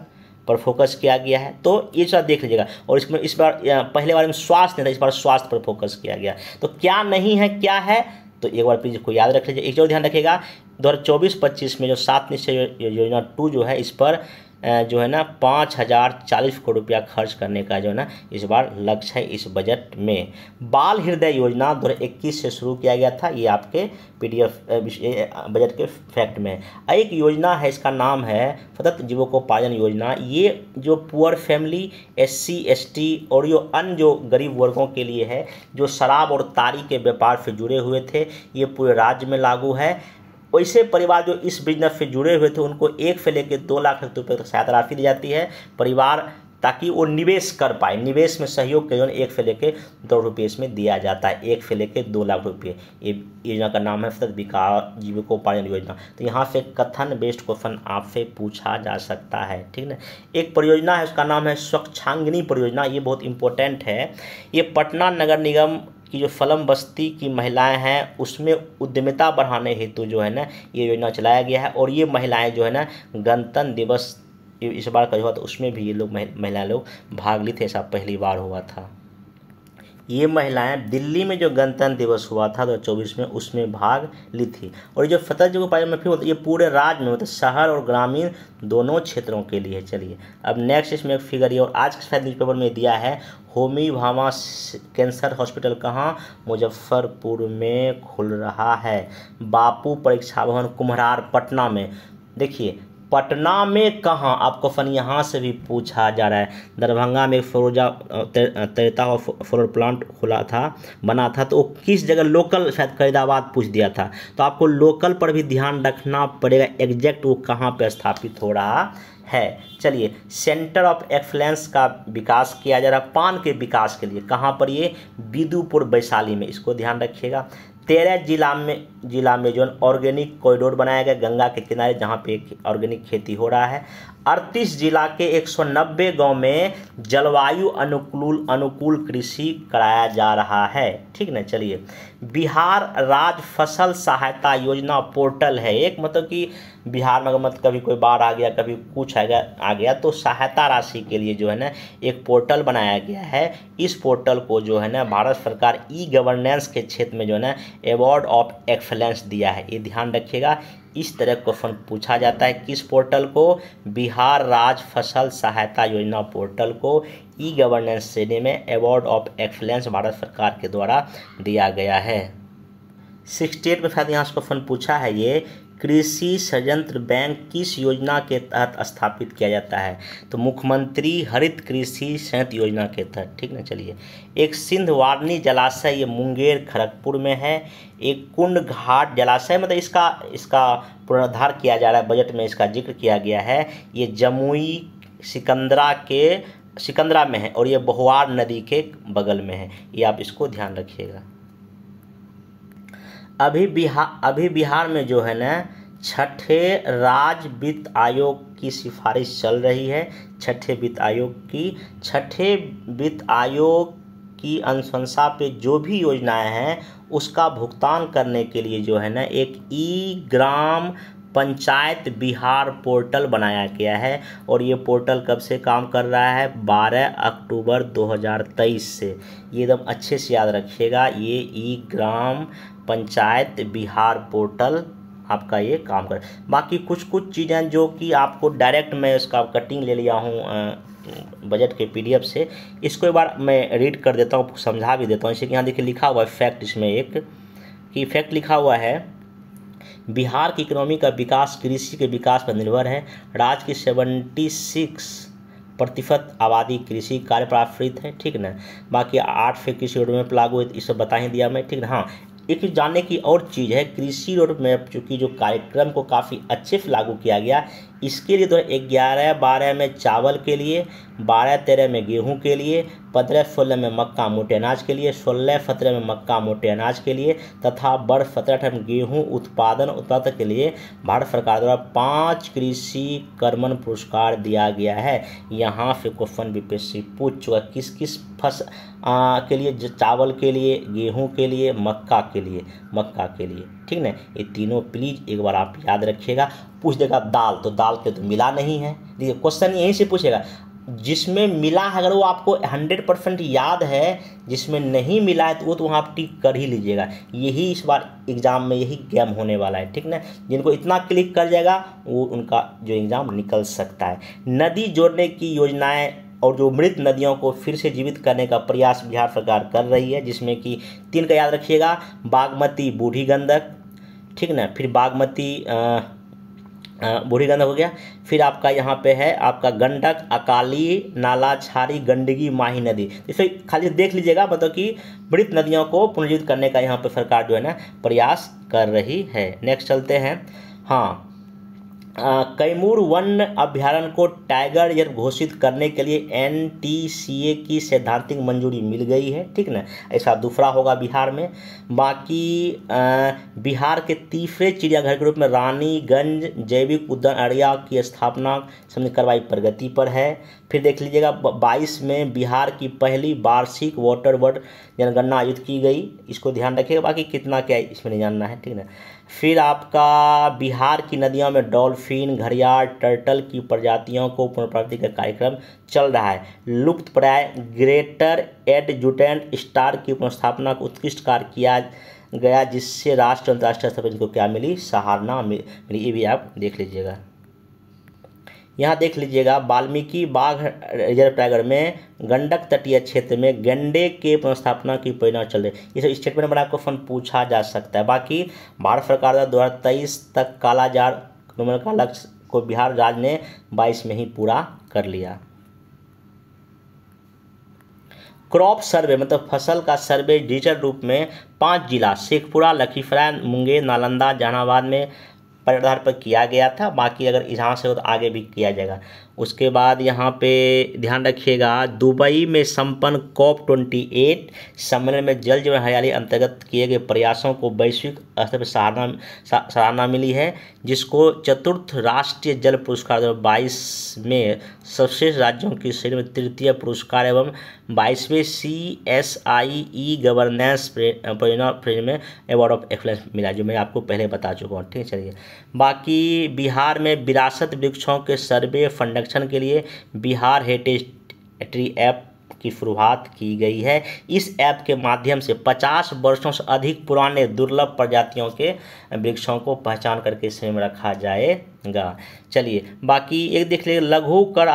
पर फोकस किया गया है तो ये सब देख लीजिएगा और इसमें इस बार पहले बार में स्वास्थ्य नहीं था इस बार स्वास्थ्य पर फोकस किया गया तो क्या नहीं है क्या है तो एक बार प्लीज को याद रख लीजिए एक जो ध्यान रखिएगा दो हज़ार चौबीस पच्चीस में जो सात निश्चय योजना टू जो है इस पर जो है ना पाँच हज़ार चालीस करोड़ रुपया खर्च करने का जो है ना इस बार लक्ष्य है इस बजट में बाल हृदय योजना दो से शुरू किया गया था ये आपके पीडीएफ बजट के फैक्ट में एक योजना है इसका नाम है सतत जीवों को पाजन योजना ये जो पुअर फैमिली एससी एसटी और जो अन्य जो गरीब वर्गों के लिए है जो शराब और तारी के व्यापार से जुड़े हुए थे ये पूरे राज्य में लागू है वैसे परिवार जो इस बिजनेस से जुड़े हुए थे उनको एक से लेकर दो लाख रुपये तक सहायता राशि दी जाती है परिवार ताकि वो निवेश कर पाए निवेश में सहयोग के योजना एक से लेकर दो रुपये इसमें दिया जाता है एक से लेकर दो लाख रुपये ये योजना का नाम है सतत विकास जीविकोपार्जन योजना तो यहाँ से कथन बेस्ड क्वेश्चन आपसे पूछा जा सकता है ठीक ना एक परियोजना है उसका नाम है स्वच्छांगिनी परियोजना ये बहुत इंपॉर्टेंट है ये पटना नगर निगम कि जो फलम बस्ती की महिलाएं हैं उसमें उद्यमिता बढ़ाने हेतु जो है ना ये योजना चलाया गया है और ये महिलाएं जो है ना गणतंत्र दिवस इस बार का जो हुआ था उसमें भी ये लोग महिला लोग भाग लिए थे ऐसा पहली बार हुआ था ये महिलाएं दिल्ली में जो गणतंत्र दिवस हुआ था दो चौबीस में उसमें भाग ली थी और जो फतेह को पाया फिर बोलता ये पूरे राज्य में मतलब शहर और ग्रामीण दोनों क्षेत्रों के लिए चलिए अब नेक्स्ट इसमें एक फिगर ये और आज के शायद न्यूज़पेपर में दिया है होमी भामा कैंसर हॉस्पिटल कहाँ मुजफ्फरपुर में खुल रहा है बापू परीक्षा भवन कुम्हरार पटना में देखिए पटना में कहाँ आपको फन यहाँ से भी पूछा जा रहा है दरभंगा में फरोजा तैरता हुआ फ्लोर प्लांट खुला था बना था तो वो किस जगह लोकल शायद फरीदाबाद पूछ दिया था तो आपको लोकल पर भी ध्यान रखना पड़ेगा एग्जैक्ट वो कहाँ पर स्थापित हो रहा है चलिए सेंटर ऑफ एक्सलेंस का विकास किया जा रहा है पान के विकास के लिए कहाँ पर ये बिदुपुर वैशाली में इसको ध्यान रखिएगा तेरह जिला में जिला में जो ऑर्गेनिक कॉरिडोर बनाया गया गंगा के किनारे जहाँ पे ऑर्गेनिक खेती हो रहा है अड़तीस जिला के 190 गांव में जलवायु अनुकूल अनुकूल कृषि कराया जा रहा है ठीक ना चलिए बिहार राज्य फसल सहायता योजना पोर्टल है एक मतलब कि बिहार में मतलब कभी कोई बाढ़ आ गया कभी कुछ आ गया आ गया तो सहायता राशि के लिए जो है ना एक पोर्टल बनाया गया है इस पोर्टल को जो है ना भारत सरकार ई गवर्नेंस के क्षेत्र में जो है ना अवार्ड ऑफ एक्सलेंस दिया है ये ध्यान रखिएगा इस तरह क्वेश्चन पूछा जाता है किस पोर्टल को बिहार राज्य फसल सहायता योजना पोर्टल को ई गवर्नेंस श्रेणी में अवार्ड ऑफ एक्सलेंस भारत सरकार के द्वारा दिया गया है सिक्सटी एट में शायद यहाँ से क्वेश्चन पूछा है ये कृषि संयंत्र बैंक किस योजना के तहत स्थापित किया जाता है तो मुख्यमंत्री हरित कृषि संयंत्र योजना के तहत ठीक ना चलिए एक सिंध वारनी जलाशय ये मुंगेर खड़गपुर में है एक कुंड घाट जलाशय मतलब इसका इसका पुनरुद्धार किया जा रहा है बजट में इसका जिक्र किया गया है ये जमुई सिकंदरा के सिकंदरा में है और ये बहुआर नदी के बगल में है ये आप इसको ध्यान रखिएगा अभी बिहार अभी बिहार में जो है ना छठे राज्य वित्त आयोग की सिफारिश चल रही है छठे वित्त आयोग की छठे वित्त आयोग की अनुशंसा पे जो भी योजनाएं हैं उसका भुगतान करने के लिए जो है ना एक ई ग्राम पंचायत बिहार पोर्टल बनाया गया है और ये पोर्टल कब से काम कर रहा है 12 अक्टूबर 2023 से ये एकदम अच्छे से याद रखिएगा ये ई ग्राम पंचायत बिहार पोर्टल आपका ये काम कर बाकी कुछ कुछ चीज़ें जो कि आपको डायरेक्ट मैं इसका कटिंग ले लिया हूँ बजट के पीडीएफ से इसको एक बार मैं रीड कर देता हूँ समझा भी देता हूँ जैसे कि यहाँ देखिए लिखा हुआ है फैक्ट इसमें एक कि फैक्ट लिखा हुआ है बिहार की इकोनॉमी का विकास कृषि के विकास पर निर्भर है राज्य की सेवेंटी सिक्स प्रतिशत आबादी कृषि कार्य पर आश्रित है ठीक ना बाकी आठ से कृषि रोडमैप लागू है इसे सब बता ही दिया मैं ठीक ना हाँ एक जानने की और चीज़ है कृषि रोड मैप चूँकि जो कार्यक्रम को काफ़ी अच्छे से लागू किया गया इसके लिए तो ग्यारह बारह में चावल के लिए बारह तेरह में गेहूं के लिए पंद्रह सोलह में मक्का मोटे अनाज के लिए सोलह सत्रह में मक्का मोटे अनाज के लिए तथा बड़ सत्रह अठारह में गेहूँ उत्पादन उत्पाद के लिए भारत सरकार द्वारा पाँच कृषि कर्मण पुरस्कार दिया गया है यहाँ से क्वेश्चन बीपीएससी पूछ चुका किस किस फसल के लिए चावल के लिए गेहूँ के लिए मक्का के लिए मक्का के लिए ठीक ना ये तीनों प्लीज़ एक बार आप याद रखिएगा पूछ देगा दाल तो दाल के तो मिला नहीं है देखिए क्वेश्चन यहीं से पूछेगा जिसमें मिला है अगर वो आपको हंड्रेड परसेंट याद है जिसमें नहीं मिला है तो वो तो वहाँ आप टिक कर ही लीजिएगा यही इस बार एग्ज़ाम में यही गेम होने वाला है ठीक ना जिनको इतना क्लिक कर जाएगा वो उनका जो एग्ज़ाम निकल सकता है नदी जोड़ने की योजनाएं और जो मृत नदियों को फिर से जीवित करने का प्रयास बिहार सरकार कर रही है जिसमें कि तीन का याद रखिएगा बागमती बूढ़ी गंदक ठीक ना फिर बागमती बूढ़ी गंडक हो गया फिर आपका यहाँ पे है आपका गंडक अकाली नाला छारी गंडगी माही नदी इसे खाली देख लीजिएगा मतलब कि मृत नदियों को पुनर्जीवित करने का यहाँ पे सरकार जो है ना प्रयास कर रही है नेक्स्ट चलते हैं हाँ कैमूर वन अभ्यारण्य को टाइगर रिजर्व घोषित करने के लिए एनटीसीए की सैद्धांतिक मंजूरी मिल गई है ठीक ना ऐसा दूसरा होगा बिहार में बाकी आ, बिहार के तीसरे चिड़ियाघर के रूप में रानीगंज जैविक उद्यान अरिया की स्थापना समझ कार्रवाई प्रगति पर है फिर देख लीजिएगा बाईस में बिहार की पहली वार्षिक वाटर वर्ड जनगणना आयोजित की गई इसको ध्यान रखिएगा बाकी कितना क्या इसमें नहीं जानना है ठीक है फिर आपका बिहार की नदियों में डॉल्फिन घड़ियाल टर्टल की प्रजातियों को पुनर्प्राप्ति का कार्यक्रम चल रहा है लुप्त प्राय ग्रेटर एडजुटेंट स्टार की पुनर्स्थापना को उत्कृष्ट कार्य किया गया जिससे राष्ट्र अंतर्राष्ट्रीय स्तर पर इनको क्या मिली सहारना मिली ये भी आप देख लीजिएगा यहाँ देख लीजिएगा वाल्मीकि बाघ रिजर्व टाइगर में गंडक तटीय क्षेत्र में गंडे के पुनस्थापना की परिणाम चल रही इस स्टेटमेंट में आपको फन पूछा जा सकता है बाकी भारत सरकार द्वारा दो हज़ार तेईस तक कालाजार का लक्ष्य को बिहार राज्य ने बाईस में ही पूरा कर लिया क्रॉप सर्वे मतलब फसल का सर्वे डिजिटल रूप में पांच जिला शेखपुरा लखीसराय मुंगेर नालंदा जहानाबाद में पर आधार पर किया गया था बाकी अगर यहाँ से हो तो आगे भी किया जाएगा उसके बाद यहाँ पे ध्यान रखिएगा दुबई में संपन्न कॉप ट्वेंटी एट सम्मेलन में जल जीवन हरियाली अंतर्गत किए गए प्रयासों को वैश्विक स्तर पर सराहना सराहना मिली है जिसको चतुर्थ राष्ट्रीय जल पुरस्कार दो बाईस में सर्वश्रेष्ठ राज्यों की श्रेणी में तृतीय पुरस्कार एवं बाईसवें C S I e governance परियोजना में अवार्ड ऑफ एक्सलेंस मिला जो मैं आपको पहले बता चुका हूँ ठीक है चलिए बाकी बिहार में विरासत वृक्षों के सर्वे संरक्षण के लिए बिहार हेरिटेज ट्री ऐप की शुरुआत की गई है इस ऐप के माध्यम से 50 वर्षों से अधिक पुराने दुर्लभ प्रजातियों के वृक्षों को पहचान करके इसमें रखा जाए गा चलिए बाकी एक देख लीजिए लघु कर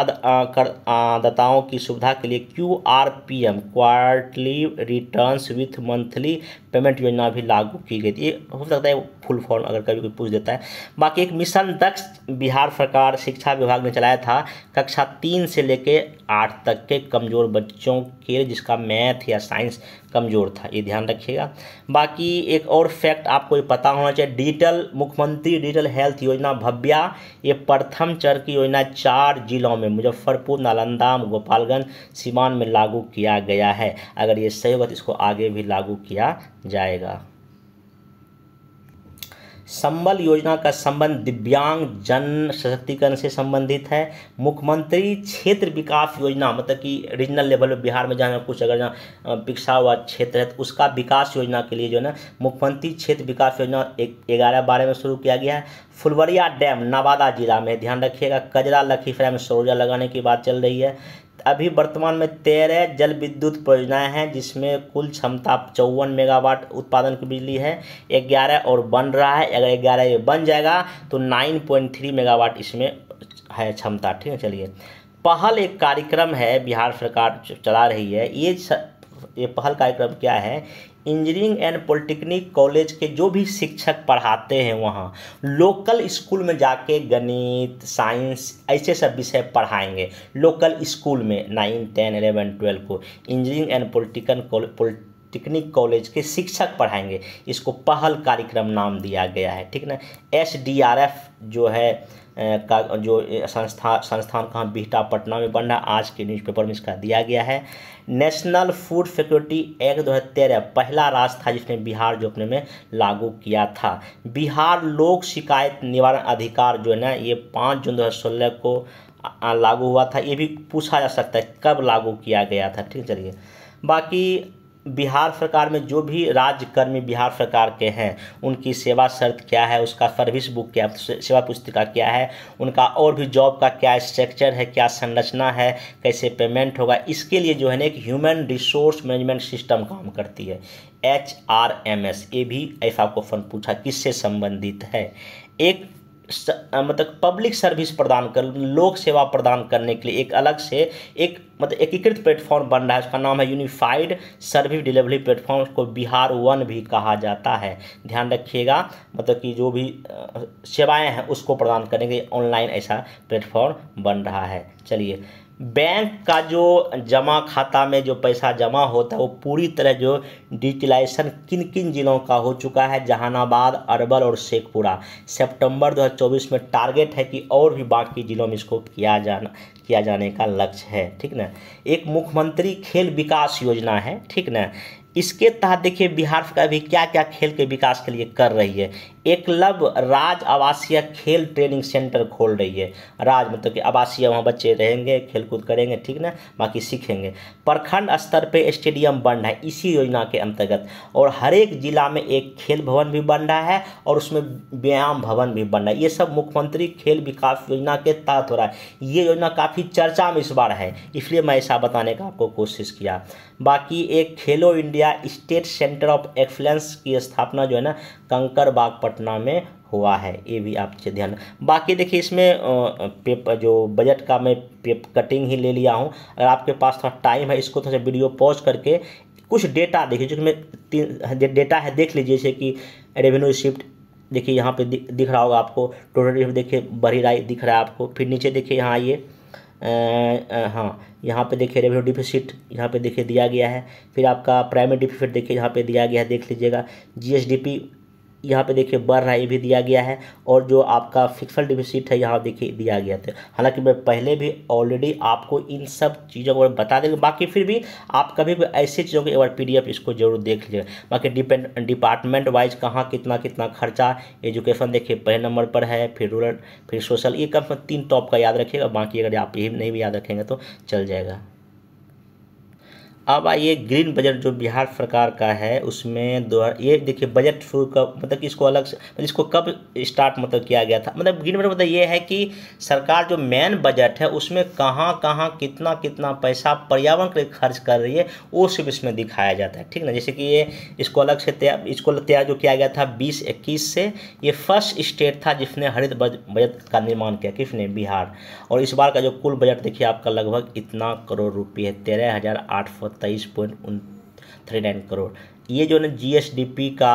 करदाताओं की सुविधा के लिए Q R P M quarterly return with monthly payment योजना भी लागू की गई थी हो सकता है फुल फॉर्म अगर कभी कोई पूछ देता है बाकी एक मिशन दक्ष बिहार सरकार शिक्षा विभाग ने चलाया था कक्षा तीन से लेके आठ तक के कमज़ोर बच्चों के जिसका मैथ या साइंस कमज़ोर था ये ध्यान रखिएगा बाकी एक और फैक्ट आपको ये पता होना चाहिए डिजिटल मुख्यमंत्री डिजिटल हेल्थ योजना भव्या ये प्रथम चर की योजना चार जिलों में मुजफ्फरपुर नालंदा गोपालगंज सीमान में लागू किया गया है अगर ये सही होगा तो इसको आगे भी लागू किया जाएगा संबल योजना का संबंध दिव्यांग जन सशक्तिकरण से संबंधित है मुख्यमंत्री क्षेत्र विकास योजना मतलब कि रीजनल लेवल में बिहार में जहाँ कुछ अगर जहाँ पिछड़ा हुआ क्षेत्र है तो उसका विकास योजना के लिए जो है ना मुख्यमंत्री क्षेत्र विकास योजना एक ग्यारह बारह में शुरू किया गया है फुलवरिया डैम नवादा जिला में ध्यान रखिएगा कजरा लखीसराय में सौर ऊर्जा लगाने की बात चल रही है अभी वर्तमान में तेरह जल विद्युत परियोजनाएं हैं जिसमें कुल क्षमता चौवन मेगावाट उत्पादन की बिजली है ग्यारह और बन रहा है अगर ग्यारह ये बन जाएगा तो नाइन पॉइंट थ्री मेगावाट इसमें है क्षमता ठीक है चलिए पहल एक कार्यक्रम है बिहार सरकार चला रही है ये ये पहल कार्यक्रम क्या है इंजीनियरिंग एंड पॉलिटेक्निक कॉलेज के जो भी शिक्षक पढ़ाते हैं वहाँ लोकल स्कूल में जाके गणित साइंस ऐसे सब विषय पढ़ाएंगे लोकल स्कूल में नाइन टेन एलेवन ट्वेल्व को engineering and political technique college के शिक्षक पढ़ाएंगे इसको पहल कार्यक्रम नाम दिया गया है ठीक ना एस डी आर एफ जो है का जो संस्था संस्थान कहाँ बिहटा पटना में बन रहा आज के न्यूज़पेपर में इसका दिया गया है नेशनल फूड सिक्योरिटी एक्ट दो हज़ार तेरह पहला राज था जिसने बिहार जो अपने में लागू किया था बिहार लोक शिकायत निवारण अधिकार जो है ना ये पाँच जून दो को लागू हुआ था ये भी पूछा जा सकता है कब लागू किया गया था ठीक चलिए बाकी बिहार सरकार में जो भी राज्यकर्मी बिहार सरकार के हैं उनकी सेवा शर्त क्या है उसका सर्विस बुक क्या सेवा पुस्तिका क्या है उनका और भी जॉब का क्या स्ट्रक्चर है क्या संरचना है कैसे पेमेंट होगा इसके लिए जो है ना एक ह्यूमन रिसोर्स मैनेजमेंट सिस्टम काम करती है एच आर एम एस ये भी ऐसा क्वेश्चन पूछा किससे संबंधित है एक मतलब पब्लिक सर्विस प्रदान कर लोक सेवा प्रदान करने के लिए एक अलग से एक मतलब एकीकृत प्लेटफॉर्म बन रहा है उसका नाम है यूनिफाइड सर्विस डिलीवरी प्लेटफॉर्म को बिहार वन भी कहा जाता है ध्यान रखिएगा मतलब कि जो भी सेवाएं हैं उसको प्रदान करने के लिए ऑनलाइन ऐसा प्लेटफॉर्म बन रहा है चलिए बैंक का जो जमा खाता में जो पैसा जमा होता है वो पूरी तरह जो डिजिटलाइजेशन किन किन ज़िलों का हो चुका है जहानाबाद अरवल और शेखपुरा सितंबर 2024 में टारगेट है कि और भी बाकी ज़िलों में इसको किया जाना किया जाने का लक्ष्य है ठीक ना एक मुख्यमंत्री खेल विकास योजना है ठीक ना इसके तहत देखिए बिहार सरकार भी क्या क्या खेल के विकास के लिए कर रही है एकलव राज आवासीय खेल ट्रेनिंग सेंटर खोल रही है राज मतलब कि आवासीय वहाँ बच्चे रहेंगे खेलकूद करेंगे ठीक ना बाकी सीखेंगे प्रखंड स्तर पे स्टेडियम बन रहा है इसी योजना के अंतर्गत और हर एक जिला में एक खेल भवन भी बन रहा है और उसमें व्यायाम भवन भी बन रहा है ये सब मुख्यमंत्री खेल विकास योजना के तहत हो रहा है ये योजना काफ़ी चर्चा में इस बार है इसलिए मैं ऐसा बताने का आपको कोशिश किया बाकी एक Khelo India state centre of excellence की स्थापना जो है ना कंकर बाग पटना में हुआ है ये भी आप ध्यान बाकी देखिए इसमें पेपर जो बजट का मैं पेप कटिंग ही ले लिया हूँ अगर आपके पास थोड़ा टाइम है इसको थोड़ा सा वीडियो पॉज करके कुछ डेटा देखिए जो कि मैं तीन डेटा है देख लीजिए जैसे कि रेवेन्यू रिसिप्ट देखिए यहाँ पे दिख रहा होगा आपको टोटल देखिए बढ़ी राय दिख रहा है आपको फिर नीचे देखिए यहाँ आइए हाँ यहाँ पे देखिए रेवेन्यू डिफिसिट यहाँ पे देखिए दिया गया है फिर आपका प्राइमरी डिफिसिट देखिए यहाँ पे दिया गया है देख लीजिएगा जीएसडीपी यहाँ पे देखिए बर्न है ये भी दिया गया है और जो आपका फिक्सल डिफिसिट है यहाँ देखिए दिया गया था हालांकि मैं पहले भी ऑलरेडी आपको इन सब चीज़ों को बता देंगे बाकी फिर भी आप कभी भी ऐसी चीज़ों को एक बार पी इसको जरूर देख लीजिएगा बाकी डिपेंड डिपार्टमेंट वाइज कहाँ कितना कितना खर्चा एजुकेशन देखिए पहले नंबर पर है फिर रूरल फिर सोशल ये कम तीन टॉप का याद रखिएगा बाकी अगर आप ये नहीं भी याद रखेंगे तो चल जाएगा अब आइए ग्रीन बजट जो बिहार सरकार का है उसमें दो ये देखिए बजट शुरू कब मतलब कि इसको अलग से मतलब इसको कब स्टार्ट मतलब किया गया था मतलब ग्रीन बजट मतलब ये है कि सरकार जो मेन बजट है उसमें कहाँ कहाँ कितना कितना पैसा पर्यावरण के लिए खर्च कर रही है वो सिर्फ इसमें दिखाया जाता है ठीक ना जैसे कि ये इसको अलग से तैयार इसको तैयार जो किया गया था बीस इक्कीस से ये फर्स्ट स्टेट था जिसने हरित बजट का निर्माण किया किसने बिहार और इस बार का जो कुल बजट देखिए आपका लगभग इतना करोड़ रुपये है तेरह हज़ार आठ सौ तेईस पॉइंट थ्री नाइन करोड़ ये जो है पी का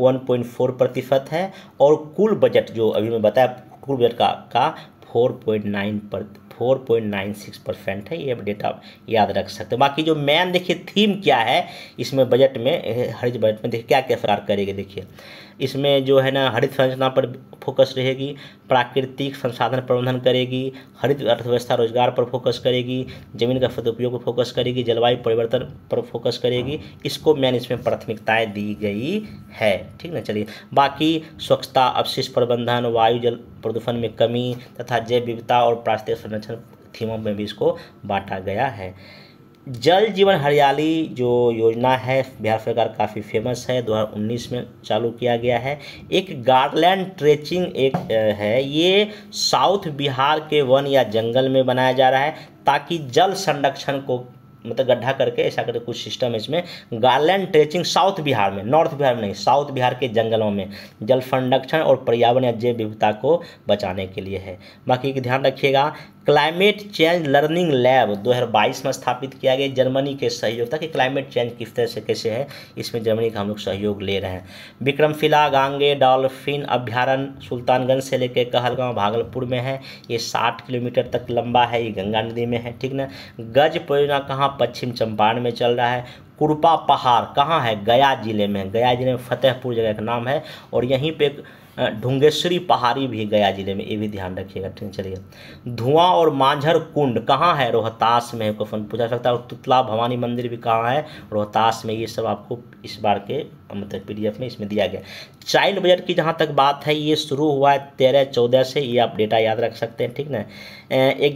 वन पॉइंट फोर प्रतिशत है और कुल बजट जो अभी मैं बताया कुल बजट का का फोर पॉइंट नाइन पर four point nine six percent है ये डेटा याद रख सकते हैं बाकी जो मैन देखिए थीम क्या है इसमें बजट में हरित बजट में देखिए क्या क्या सरकार करेगी देखिए इसमें जो है ना हरित संरचना पर फोकस रहेगी प्राकृतिक संसाधन प्रबंधन करेगी हरित अर्थव्यवस्था रोजगार पर फोकस करेगी जमीन का सदुपयोग पर फोकस करेगी जलवायु परिवर्तन पर फोकस करेगी इसको मैंने इसमें प्राथमिकताएं दी गई है ठीक ना चलिए बाकी स्वच्छता अवशिष्ट प्रबंधन वायु जल प्रदूषण में कमी तथा जैव विविधता और प्राकृतिक संरक्षण थीमों में भी इसको बांटा गया है जल जीवन हरियाली जो योजना है बिहार सरकार काफ़ी फेमस है 2019 में चालू किया गया है एक गार्डलैंड ट्रेचिंग एक है ये साउथ बिहार के वन या जंगल में बनाया जा रहा है ताकि जल संरक्षण को मतलब गड्ढा करके ऐसा करके कुछ सिस्टम है इसमें गार्डलैंड ट्रेचिंग साउथ बिहार में नॉर्थ बिहार में नहीं साउथ बिहार के जंगलों में जल संरक्षण और पर्यावरण या जैव विविधता को बचाने के लिए है बाकी ध्यान रखिएगा क्लाइमेट चेंज लर्निंग लैब 2022 में स्थापित किया गया जर्मनी के सहयोग था कि क्लाइमेट चेंज किस तरह से कैसे है इसमें जर्मनी का हम लोग सहयोग ले रहे हैं विक्रमशिला गांगे डॉल्फिन अभ्यारण्य सुल्तानगंज से लेकर कहलगांव भागलपुर में है ये 60 किलोमीटर तक लंबा है ये गंगा नदी में है ठीक ना गज परियोजना कहाँ पश्चिम चंपारण में चल रहा है कुरपा पहाड़ कहाँ है गया जिले में गया जिले में फतेहपुर जगह का नाम है और यहीं पर ढूंगेश्वरी पहाड़ी भी गया जिले में ये भी ध्यान रखिएगा ठीक चलिए धुआं और मांझर कुंड कहाँ है रोहतास में है क्वेश्चन पूछा सकता है और तुतला भवानी मंदिर भी कहाँ है रोहतास में ये सब आपको इस बार के मतलब पी में इसमें दिया गया चाइल्ड बजट की जहाँ तक बात है ये शुरू हुआ है तेरह चौदह से ये आप डेटा याद रख सकते हैं ठीक ना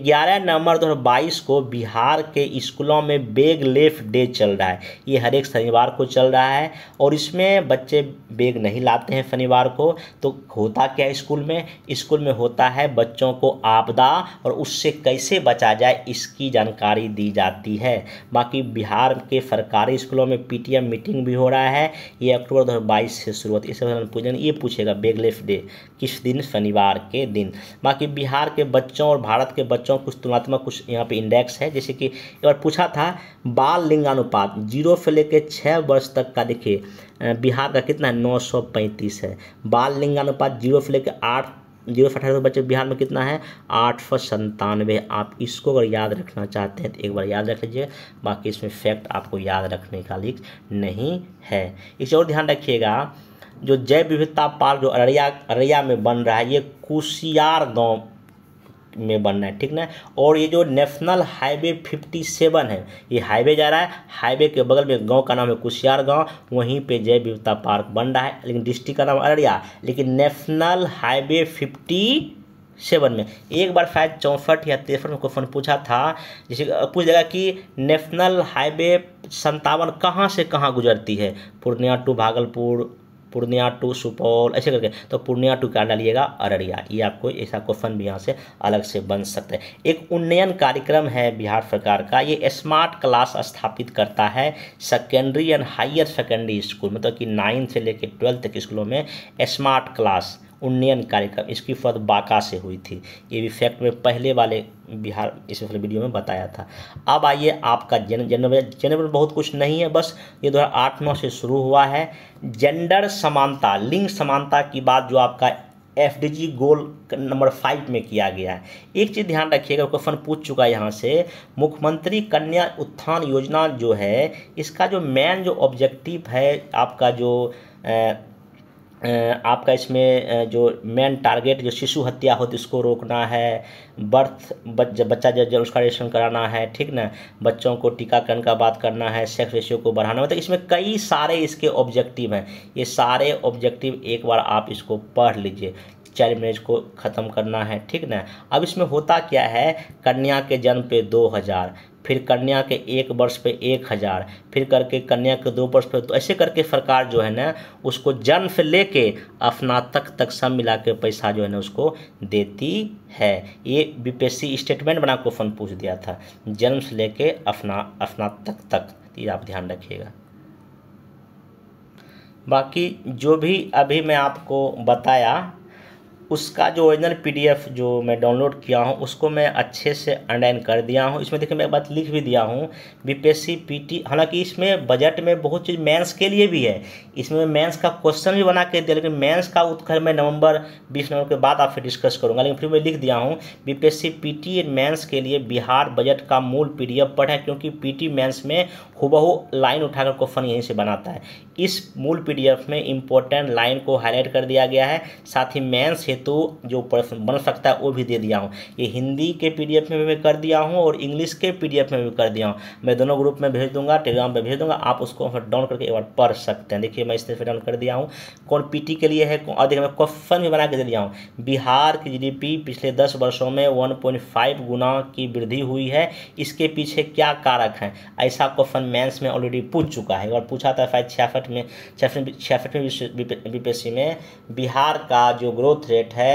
ग्यारह नवंबर दो हज़ार बाईस को बिहार के स्कूलों में बेग लेफ डे चल रहा है ये हर एक शनिवार को चल रहा है और इसमें बच्चे बेग नहीं लाते हैं शनिवार को तो होता क्या है स्कूल में स्कूल में होता है बच्चों को आपदा और उससे कैसे बचा जाए इसकी जानकारी दी जाती है बाकी बिहार के सरकारी स्कूलों में पी मीटिंग भी हो रहा है ये अक्टूबर दो से शुरुआत इस सावन पूजन ये पूछेगा बेगलेफ डे किस दिन शनिवार के दिन बाकी बिहार के बच्चों और भारत के बच्चों कुछ तुलनात्मक कुछ यहाँ पे इंडेक्स है जैसे कि एक बार पूछा था बाल लिंगानुपात जीरो से लेकर छः वर्ष तक का देखिए बिहार का कितना है नौ सौ पैंतीस है बाल लिंगानुपात जीरो से लेकर आठ जीरो से अठारह बच्चे बिहार में कितना है आठ सौ संतानवे आप इसको अगर याद रखना चाहते हैं तो एक बार याद रख लीजिए बाकी इसमें फैक्ट आपको याद रखने का लिख नहीं है इसे और ध्यान रखिएगा जो जैव विविधता पार्क जो अररिया अररिया में बन रहा है ये कुशियार गांव में बन रहा है ठीक ना और ये जो नेशनल हाईवे फिफ्टी सेवन है ये हाईवे जा रहा है हाईवे के बगल में गांव का नाम है कुशियार गांव वहीं पे जैव विविधता पार्क बन रहा है लेकिन डिस्ट्रिक्ट का नाम अररिया लेकिन नेशनल हाईवे फिफ्टी सेवन में एक बार शायद चौंसठ या तिरसठ में क्वेश्चन पूछा था जैसे पूछ देगा कि नेशनल हाईवे संतावन कहाँ से कहाँ गुजरती है पूर्णिया टू भागलपुर पूर्णिया टू सुपौल ऐसे करके तो पूर्णिया टू क्या डालिएगा अररिया ये आपको ऐसा क्वेश्चन भी यहाँ से अलग से बन सकता है एक उन्नयन कार्यक्रम है बिहार सरकार का ये स्मार्ट क्लास स्थापित करता है secondary and higher secondary school मतलब कि नाइन्थ से लेकर ट्वेल्थ तक स्कूलों में स्मार्ट क्लास उन्नयन कार्यक्रम इसकी शुरुआत बाका से हुई थी ये भी फैक्ट में पहले वाले बिहार इस वाले वीडियो में बताया था अब आइए आपका जन जन जन में बहुत कुछ नहीं है बस ये दो हज़ार आठ नौ से शुरू हुआ है जेंडर समानता लिंग समानता की बात जो आपका F D G goal number five में किया गया है एक चीज़ ध्यान रखिएगा क्वेश्चन पूछ चुका है यहाँ से मुख्यमंत्री कन्या उत्थान योजना जो है इसका जो मेन जो ऑब्जेक्टिव है आपका जो आपका इसमें जो मेन टारगेट जो शिशु हत्या होती तो उसको रोकना है बर्थ बच, बच्चा जब जब उसका रजिस्ट्रेशन कराना है ठीक ना बच्चों को टीकाकरण का बात करना है सेक्स रेशियो को बढ़ाना मतलब इसमें कई सारे इसके ऑब्जेक्टिव हैं ये सारे ऑब्जेक्टिव एक बार आप इसको पढ़ लीजिए चाइल्ड मैरिज को ख़त्म करना है ठीक ना अब इसमें होता क्या है कन्या के जन्म पे दो हज़ार फिर कन्या के एक वर्ष पे एक हज़ार फिर करके कन्या के दो वर्ष पे तो ऐसे करके सरकार जो है ना उसको जन्म से ले कर स्नातक तक सब मिला के पैसा जो है ना उसको देती है ये बीपीएससी स्टेटमेंट बना क्वेश्चन पूछ दिया था जन्म से कर अपना स्नातक तक ये आप ध्यान रखिएगा बाकी जो भी अभी मैं आपको बताया उसका जो ओरिजिनल पीडीएफ जो मैं डाउनलोड किया हूँ उसको मैं अच्छे से अंडलाइन कर दिया हूँ इसमें देखिए मैं एक बात लिख भी दिया हूँ बीपीएससी पीटी हालांकि इसमें बजट में बहुत चीज़ मेंस के लिए भी है इसमें मेंस का क्वेश्चन भी बना के दिया लेकिन मेंस का उत्तर मैं नवंबर बीस नवंबर के बाद आपसे डिस्कस करूँगा लेकिन फिर मैं लिख दिया हूँ बीपीएससी एंड मेंस के लिए बिहार बजट का मूल पी डी क्योंकि पी टी में हुबहू लाइन उठाकर क्वेश्चन यहीं से बनाता है इस मूल पीडीएफ में इंपॉर्टेंट लाइन को हाईलाइट कर दिया गया है साथ ही मेंस हेतु जो प्रश्न बन सकता है वो भी दे दिया हूँ ये हिंदी के पीडीएफ में भी मैं कर दिया हूँ और इंग्लिश के पीडीएफ में भी कर दिया हूँ मैं दोनों ग्रुप में भेज दूंगा टेलीग्राम पर भेज दूंगा आप उसको डाउन करके एक बार पढ़ सकते हैं देखिए मैं इस तरह डाउन कर दिया हूँ कौन पी के लिए है और देखिए मैं क्वेश्चन भी बना के दे दिया हूँ बिहार की जी पिछले दस वर्षों में वन गुना की वृद्धि हुई है इसके पीछे क्या कारक हैं ऐसा क्वेश्चन मैंस में ऑलरेडी पूछ चुका है और पूछा था शायद छियासठ में पी एस बीपीएससी में बिहार का जो ग्रोथ रेट है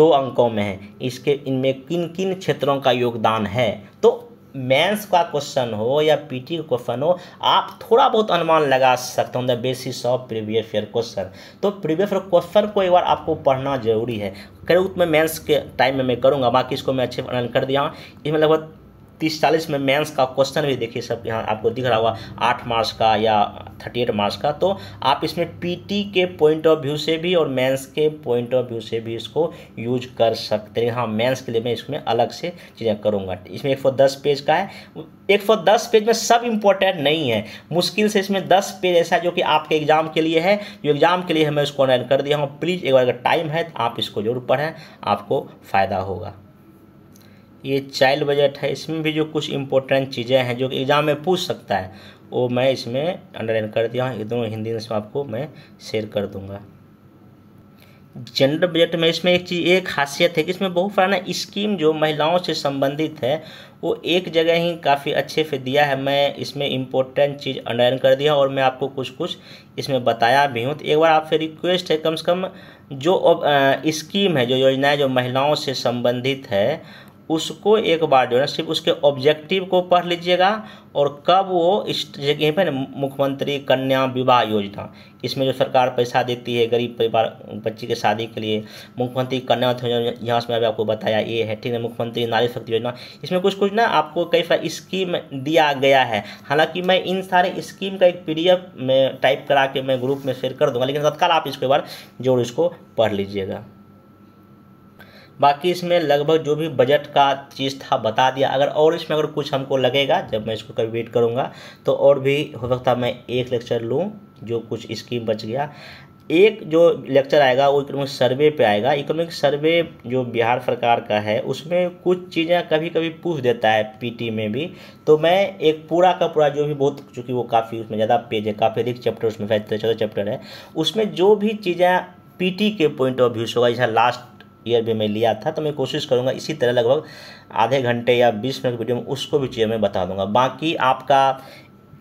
दो अंकों में है इसके इनमें किन किन क्षेत्रों का योगदान है तो मेंस का क्वेश्चन हो या पीटी का क्वेश्चन हो आप थोड़ा बहुत अनुमान लगा सकते हो the basis of previous year question तो प्रीवियस ईयर क्वेश्चन को एक बार आपको पढ़ना जरूरी है करूँ मैं मेंस के टाइम में मैं करूँगा बाकी इसको मैं अच्छे अनल कर दिया हूँ इसमें लगभग तीस चालीस में मेंस का क्वेश्चन भी देखिए सब यहाँ आपको दिख रहा होगा आठ मार्क्स का या थर्टी एट मार्क्स का तो आप इसमें पीटी के पॉइंट ऑफ व्यू से भी और मेंस के पॉइंट ऑफ व्यू से भी इसको यूज कर सकते हैं हाँ मेंस के लिए मैं इसमें अलग से चीज़ें करूँगा इसमें एक दस पेज का है एक सौ दस पेज में सब इम्पोर्टेंट नहीं है मुश्किल से इसमें दस पेज ऐसा जो कि आपके एग्जाम के लिए है जो एग्जाम के लिए हमें उसको ऑनलाइन कर दिया हूँ प्लीज़ एक बार अगर टाइम है तो आप इसको जरूर पढ़ें आपको फ़ायदा होगा ये चाइल्ड बजट है इसमें भी जो कुछ इंपॉर्टेंट चीज़ें हैं जो कि एग्ज़ाम में पूछ सकता है वो मैं इसमें अंडरलाइन कर दिया हूँ ये दोनों हिंदी में आपको मैं शेयर कर दूँगा जेंडर बजट में इसमें एक चीज़ एक खासियत है कि इसमें बहुत सारा स्कीम जो महिलाओं से संबंधित है वो एक जगह ही काफ़ी अच्छे से दिया है मैं इसमें इम्पोर्टेंट चीज़ अंडरलाइन कर दिया और मैं आपको कुछ कुछ इसमें बताया भी हूँ तो एक बार आपसे रिक्वेस्ट है कम से कम जो स्कीम है जो योजनाएँ जो महिलाओं से संबंधित है उसको एक बार जो है सिर्फ उसके ऑब्जेक्टिव को पढ़ लीजिएगा और कब वो इस जगह पर मुख्यमंत्री कन्या विवाह योजना इसमें जो सरकार पैसा देती है गरीब परिवार बच्ची के शादी के लिए मुख्यमंत्री कन्या यहाँ से अभी आपको बताया ये है ठीक है मुख्यमंत्री नारी शक्ति योजना इसमें कुछ कुछ ना आपको कई सारा स्कीम दिया गया है हालांकि मैं इन सारे स्कीम का एक पी में टाइप करा के मैं ग्रुप में शेयर कर दूंगा लेकिन तत्काल आप इसको एक बार इसको पढ़ लीजिएगा बाकी इसमें लगभग जो भी बजट का चीज़ था बता दिया अगर और इसमें अगर कुछ हमको लगेगा जब मैं इसको कभी वेट करूँगा तो और भी हो सकता मैं एक लेक्चर लूँ जो कुछ स्कीम बच गया एक जो लेक्चर आएगा वो इकोनॉमिक सर्वे पे आएगा इकोनॉमिक सर्वे जो बिहार सरकार का है उसमें कुछ चीज़ें कभी कभी पूछ देता है पीटी में भी तो मैं एक पूरा का पूरा जो भी बहुत चूँकि वो काफ़ी उसमें ज़्यादा पेज है काफ़ी अधिक चैप्टर उसमें शायद चौदह चैप्टर है उसमें जो भी चीज़ें पीटी के पॉइंट ऑफ व्यू से होगा जैसा लास्ट ईयर भी मैं लिया था तो मैं कोशिश करूँगा इसी तरह लगभग आधे घंटे या बीस मिनट वीडियो में उसको भी चीज़ें मैं बता दूँगा बाकी आपका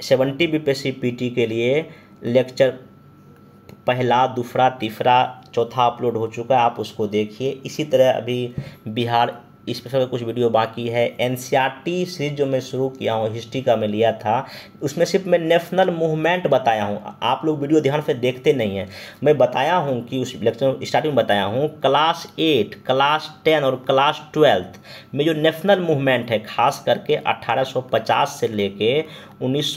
सेवेंटी बी पी के लिए लेक्चर पहला दूसरा तीसरा चौथा अपलोड हो चुका है आप उसको देखिए इसी तरह अभी बिहार इस पर सबसे कुछ वीडियो बाकी है एन सीरीज जो मैं शुरू किया हूँ हिस्ट्री का मैं लिया था उसमें सिर्फ मैं नेशनल मूवमेंट बताया हूँ आप लोग वीडियो ध्यान से देखते नहीं हैं मैं बताया हूँ कि उस लेक्चर स्टार्टिंग में बताया हूँ क्लास एट क्लास टेन और क्लास ट्वेल्थ में जो नेशनल मूवमेंट है खास करके 1850 से लेके उन्नीस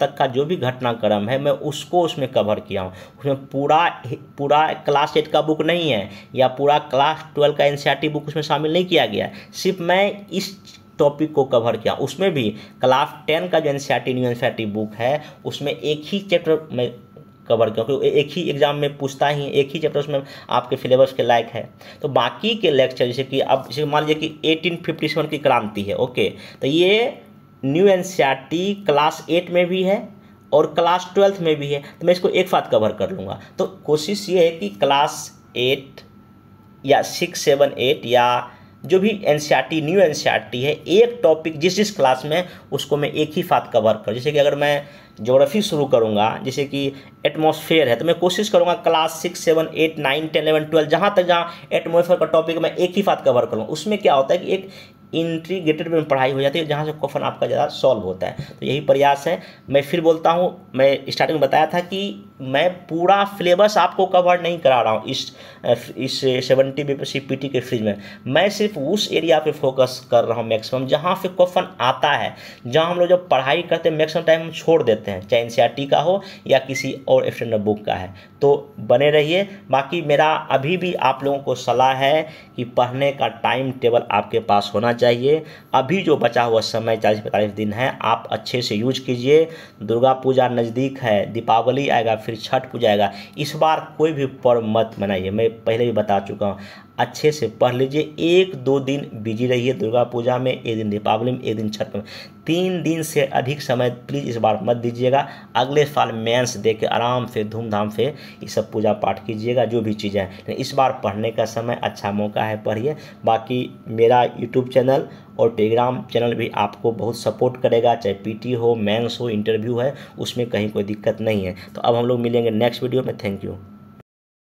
तक का जो भी घटनाक्रम है मैं उसको उसमें कवर किया हूँ उसमें पूरा पूरा क्लास एट का बुक नहीं है या पूरा क्लास ट्वेल्व का एन बुक उसमें शामिल नहीं किया किया गया सिर्फ मैं इस टॉपिक को कवर किया उसमें भी क्लास टेन का जो एन सी बुक है उसमें एक ही चैप्टर में कवर किया क्योंकि एक ही एग्जाम में पूछता ही एक ही चैप्टर उसमें आपके सिलेबस के लायक है तो बाकी के लेक्चर जैसे कि अब जैसे मान लीजिए कि एटीन फिफ्टी सेवन की क्रांति है ओके तो ये न्यू एन क्लास एट में भी है और क्लास ट्वेल्थ में भी है तो मैं इसको एक साथ कवर कर लूँगा तो कोशिश ये है कि क्लास एट या सिक्स सेवन एट या जो भी एन न्यू एन है एक टॉपिक जिस जिस क्लास में उसको मैं एक ही साथ कवर करूँ जैसे कि अगर मैं जोग्राफी शुरू करूँगा जैसे कि एटमॉस्फेयर है तो मैं कोशिश करूँगा class six seven eight nine ten eleven twelve जहाँ तक जहाँ एटमोसफेयर का टॉपिक मैं एक ही साथ कवर करूँ उसमें क्या होता है कि एक इंट्रीग्रेटेड में पढ़ाई हो जाती है जहाँ से क्वेश्चन आपका ज़्यादा सॉल्व होता है तो यही प्रयास है मैं फिर बोलता हूँ मैं स्टार्टिंग में बताया था कि मैं पूरा फ्लेबस आपको कवर नहीं करा रहा हूँ इस इस सेवेंटी बीपीसी पीटी के फ्रिज में मैं सिर्फ उस एरिया पे फोकस कर रहा हूँ मैक्सिमम जहाँ पे क्वेश्चन आता है जहाँ हम लोग जब पढ़ाई करते हैं मैक्सिमम टाइम हम छोड़ देते हैं चाहे एन e का हो या किसी और स्टैंडर्ड बुक का है तो बने रहिए बाकी मेरा अभी भी आप लोगों को सलाह है कि पढ़ने का टाइम टेबल आपके पास होना चाहिए अभी जो बचा हुआ समय चालीस पैंतालीस दिन है आप अच्छे से यूज कीजिए दुर्गा पूजा नज़दीक है दीपावली आएगा फिर छठ पूजा आएगा इस बार कोई भी पर्व मत मनाइए मैं पहले भी बता चुका हूँ अच्छे से पढ़ लीजिए एक दो दिन बिजी रहिए दुर्गा पूजा में एक दिन दीपावली में एक दिन छठ में तीन दिन से अधिक समय प्लीज़ इस बार मत दीजिएगा अगले साल मेंस दे के आराम से धूमधाम से ये सब पूजा पाठ कीजिएगा जो भी चीज़ें हैं इस बार पढ़ने का समय अच्छा मौका है पढ़िए बाकी मेरा यूट्यूब चैनल और टेलीग्राम चैनल भी आपको बहुत सपोर्ट करेगा चाहे पीटी हो मेंस हो इंटरव्यू है उसमें कहीं कोई दिक्कत नहीं है तो अब हम लोग मिलेंगे नेक्स्ट वीडियो में थैंक यू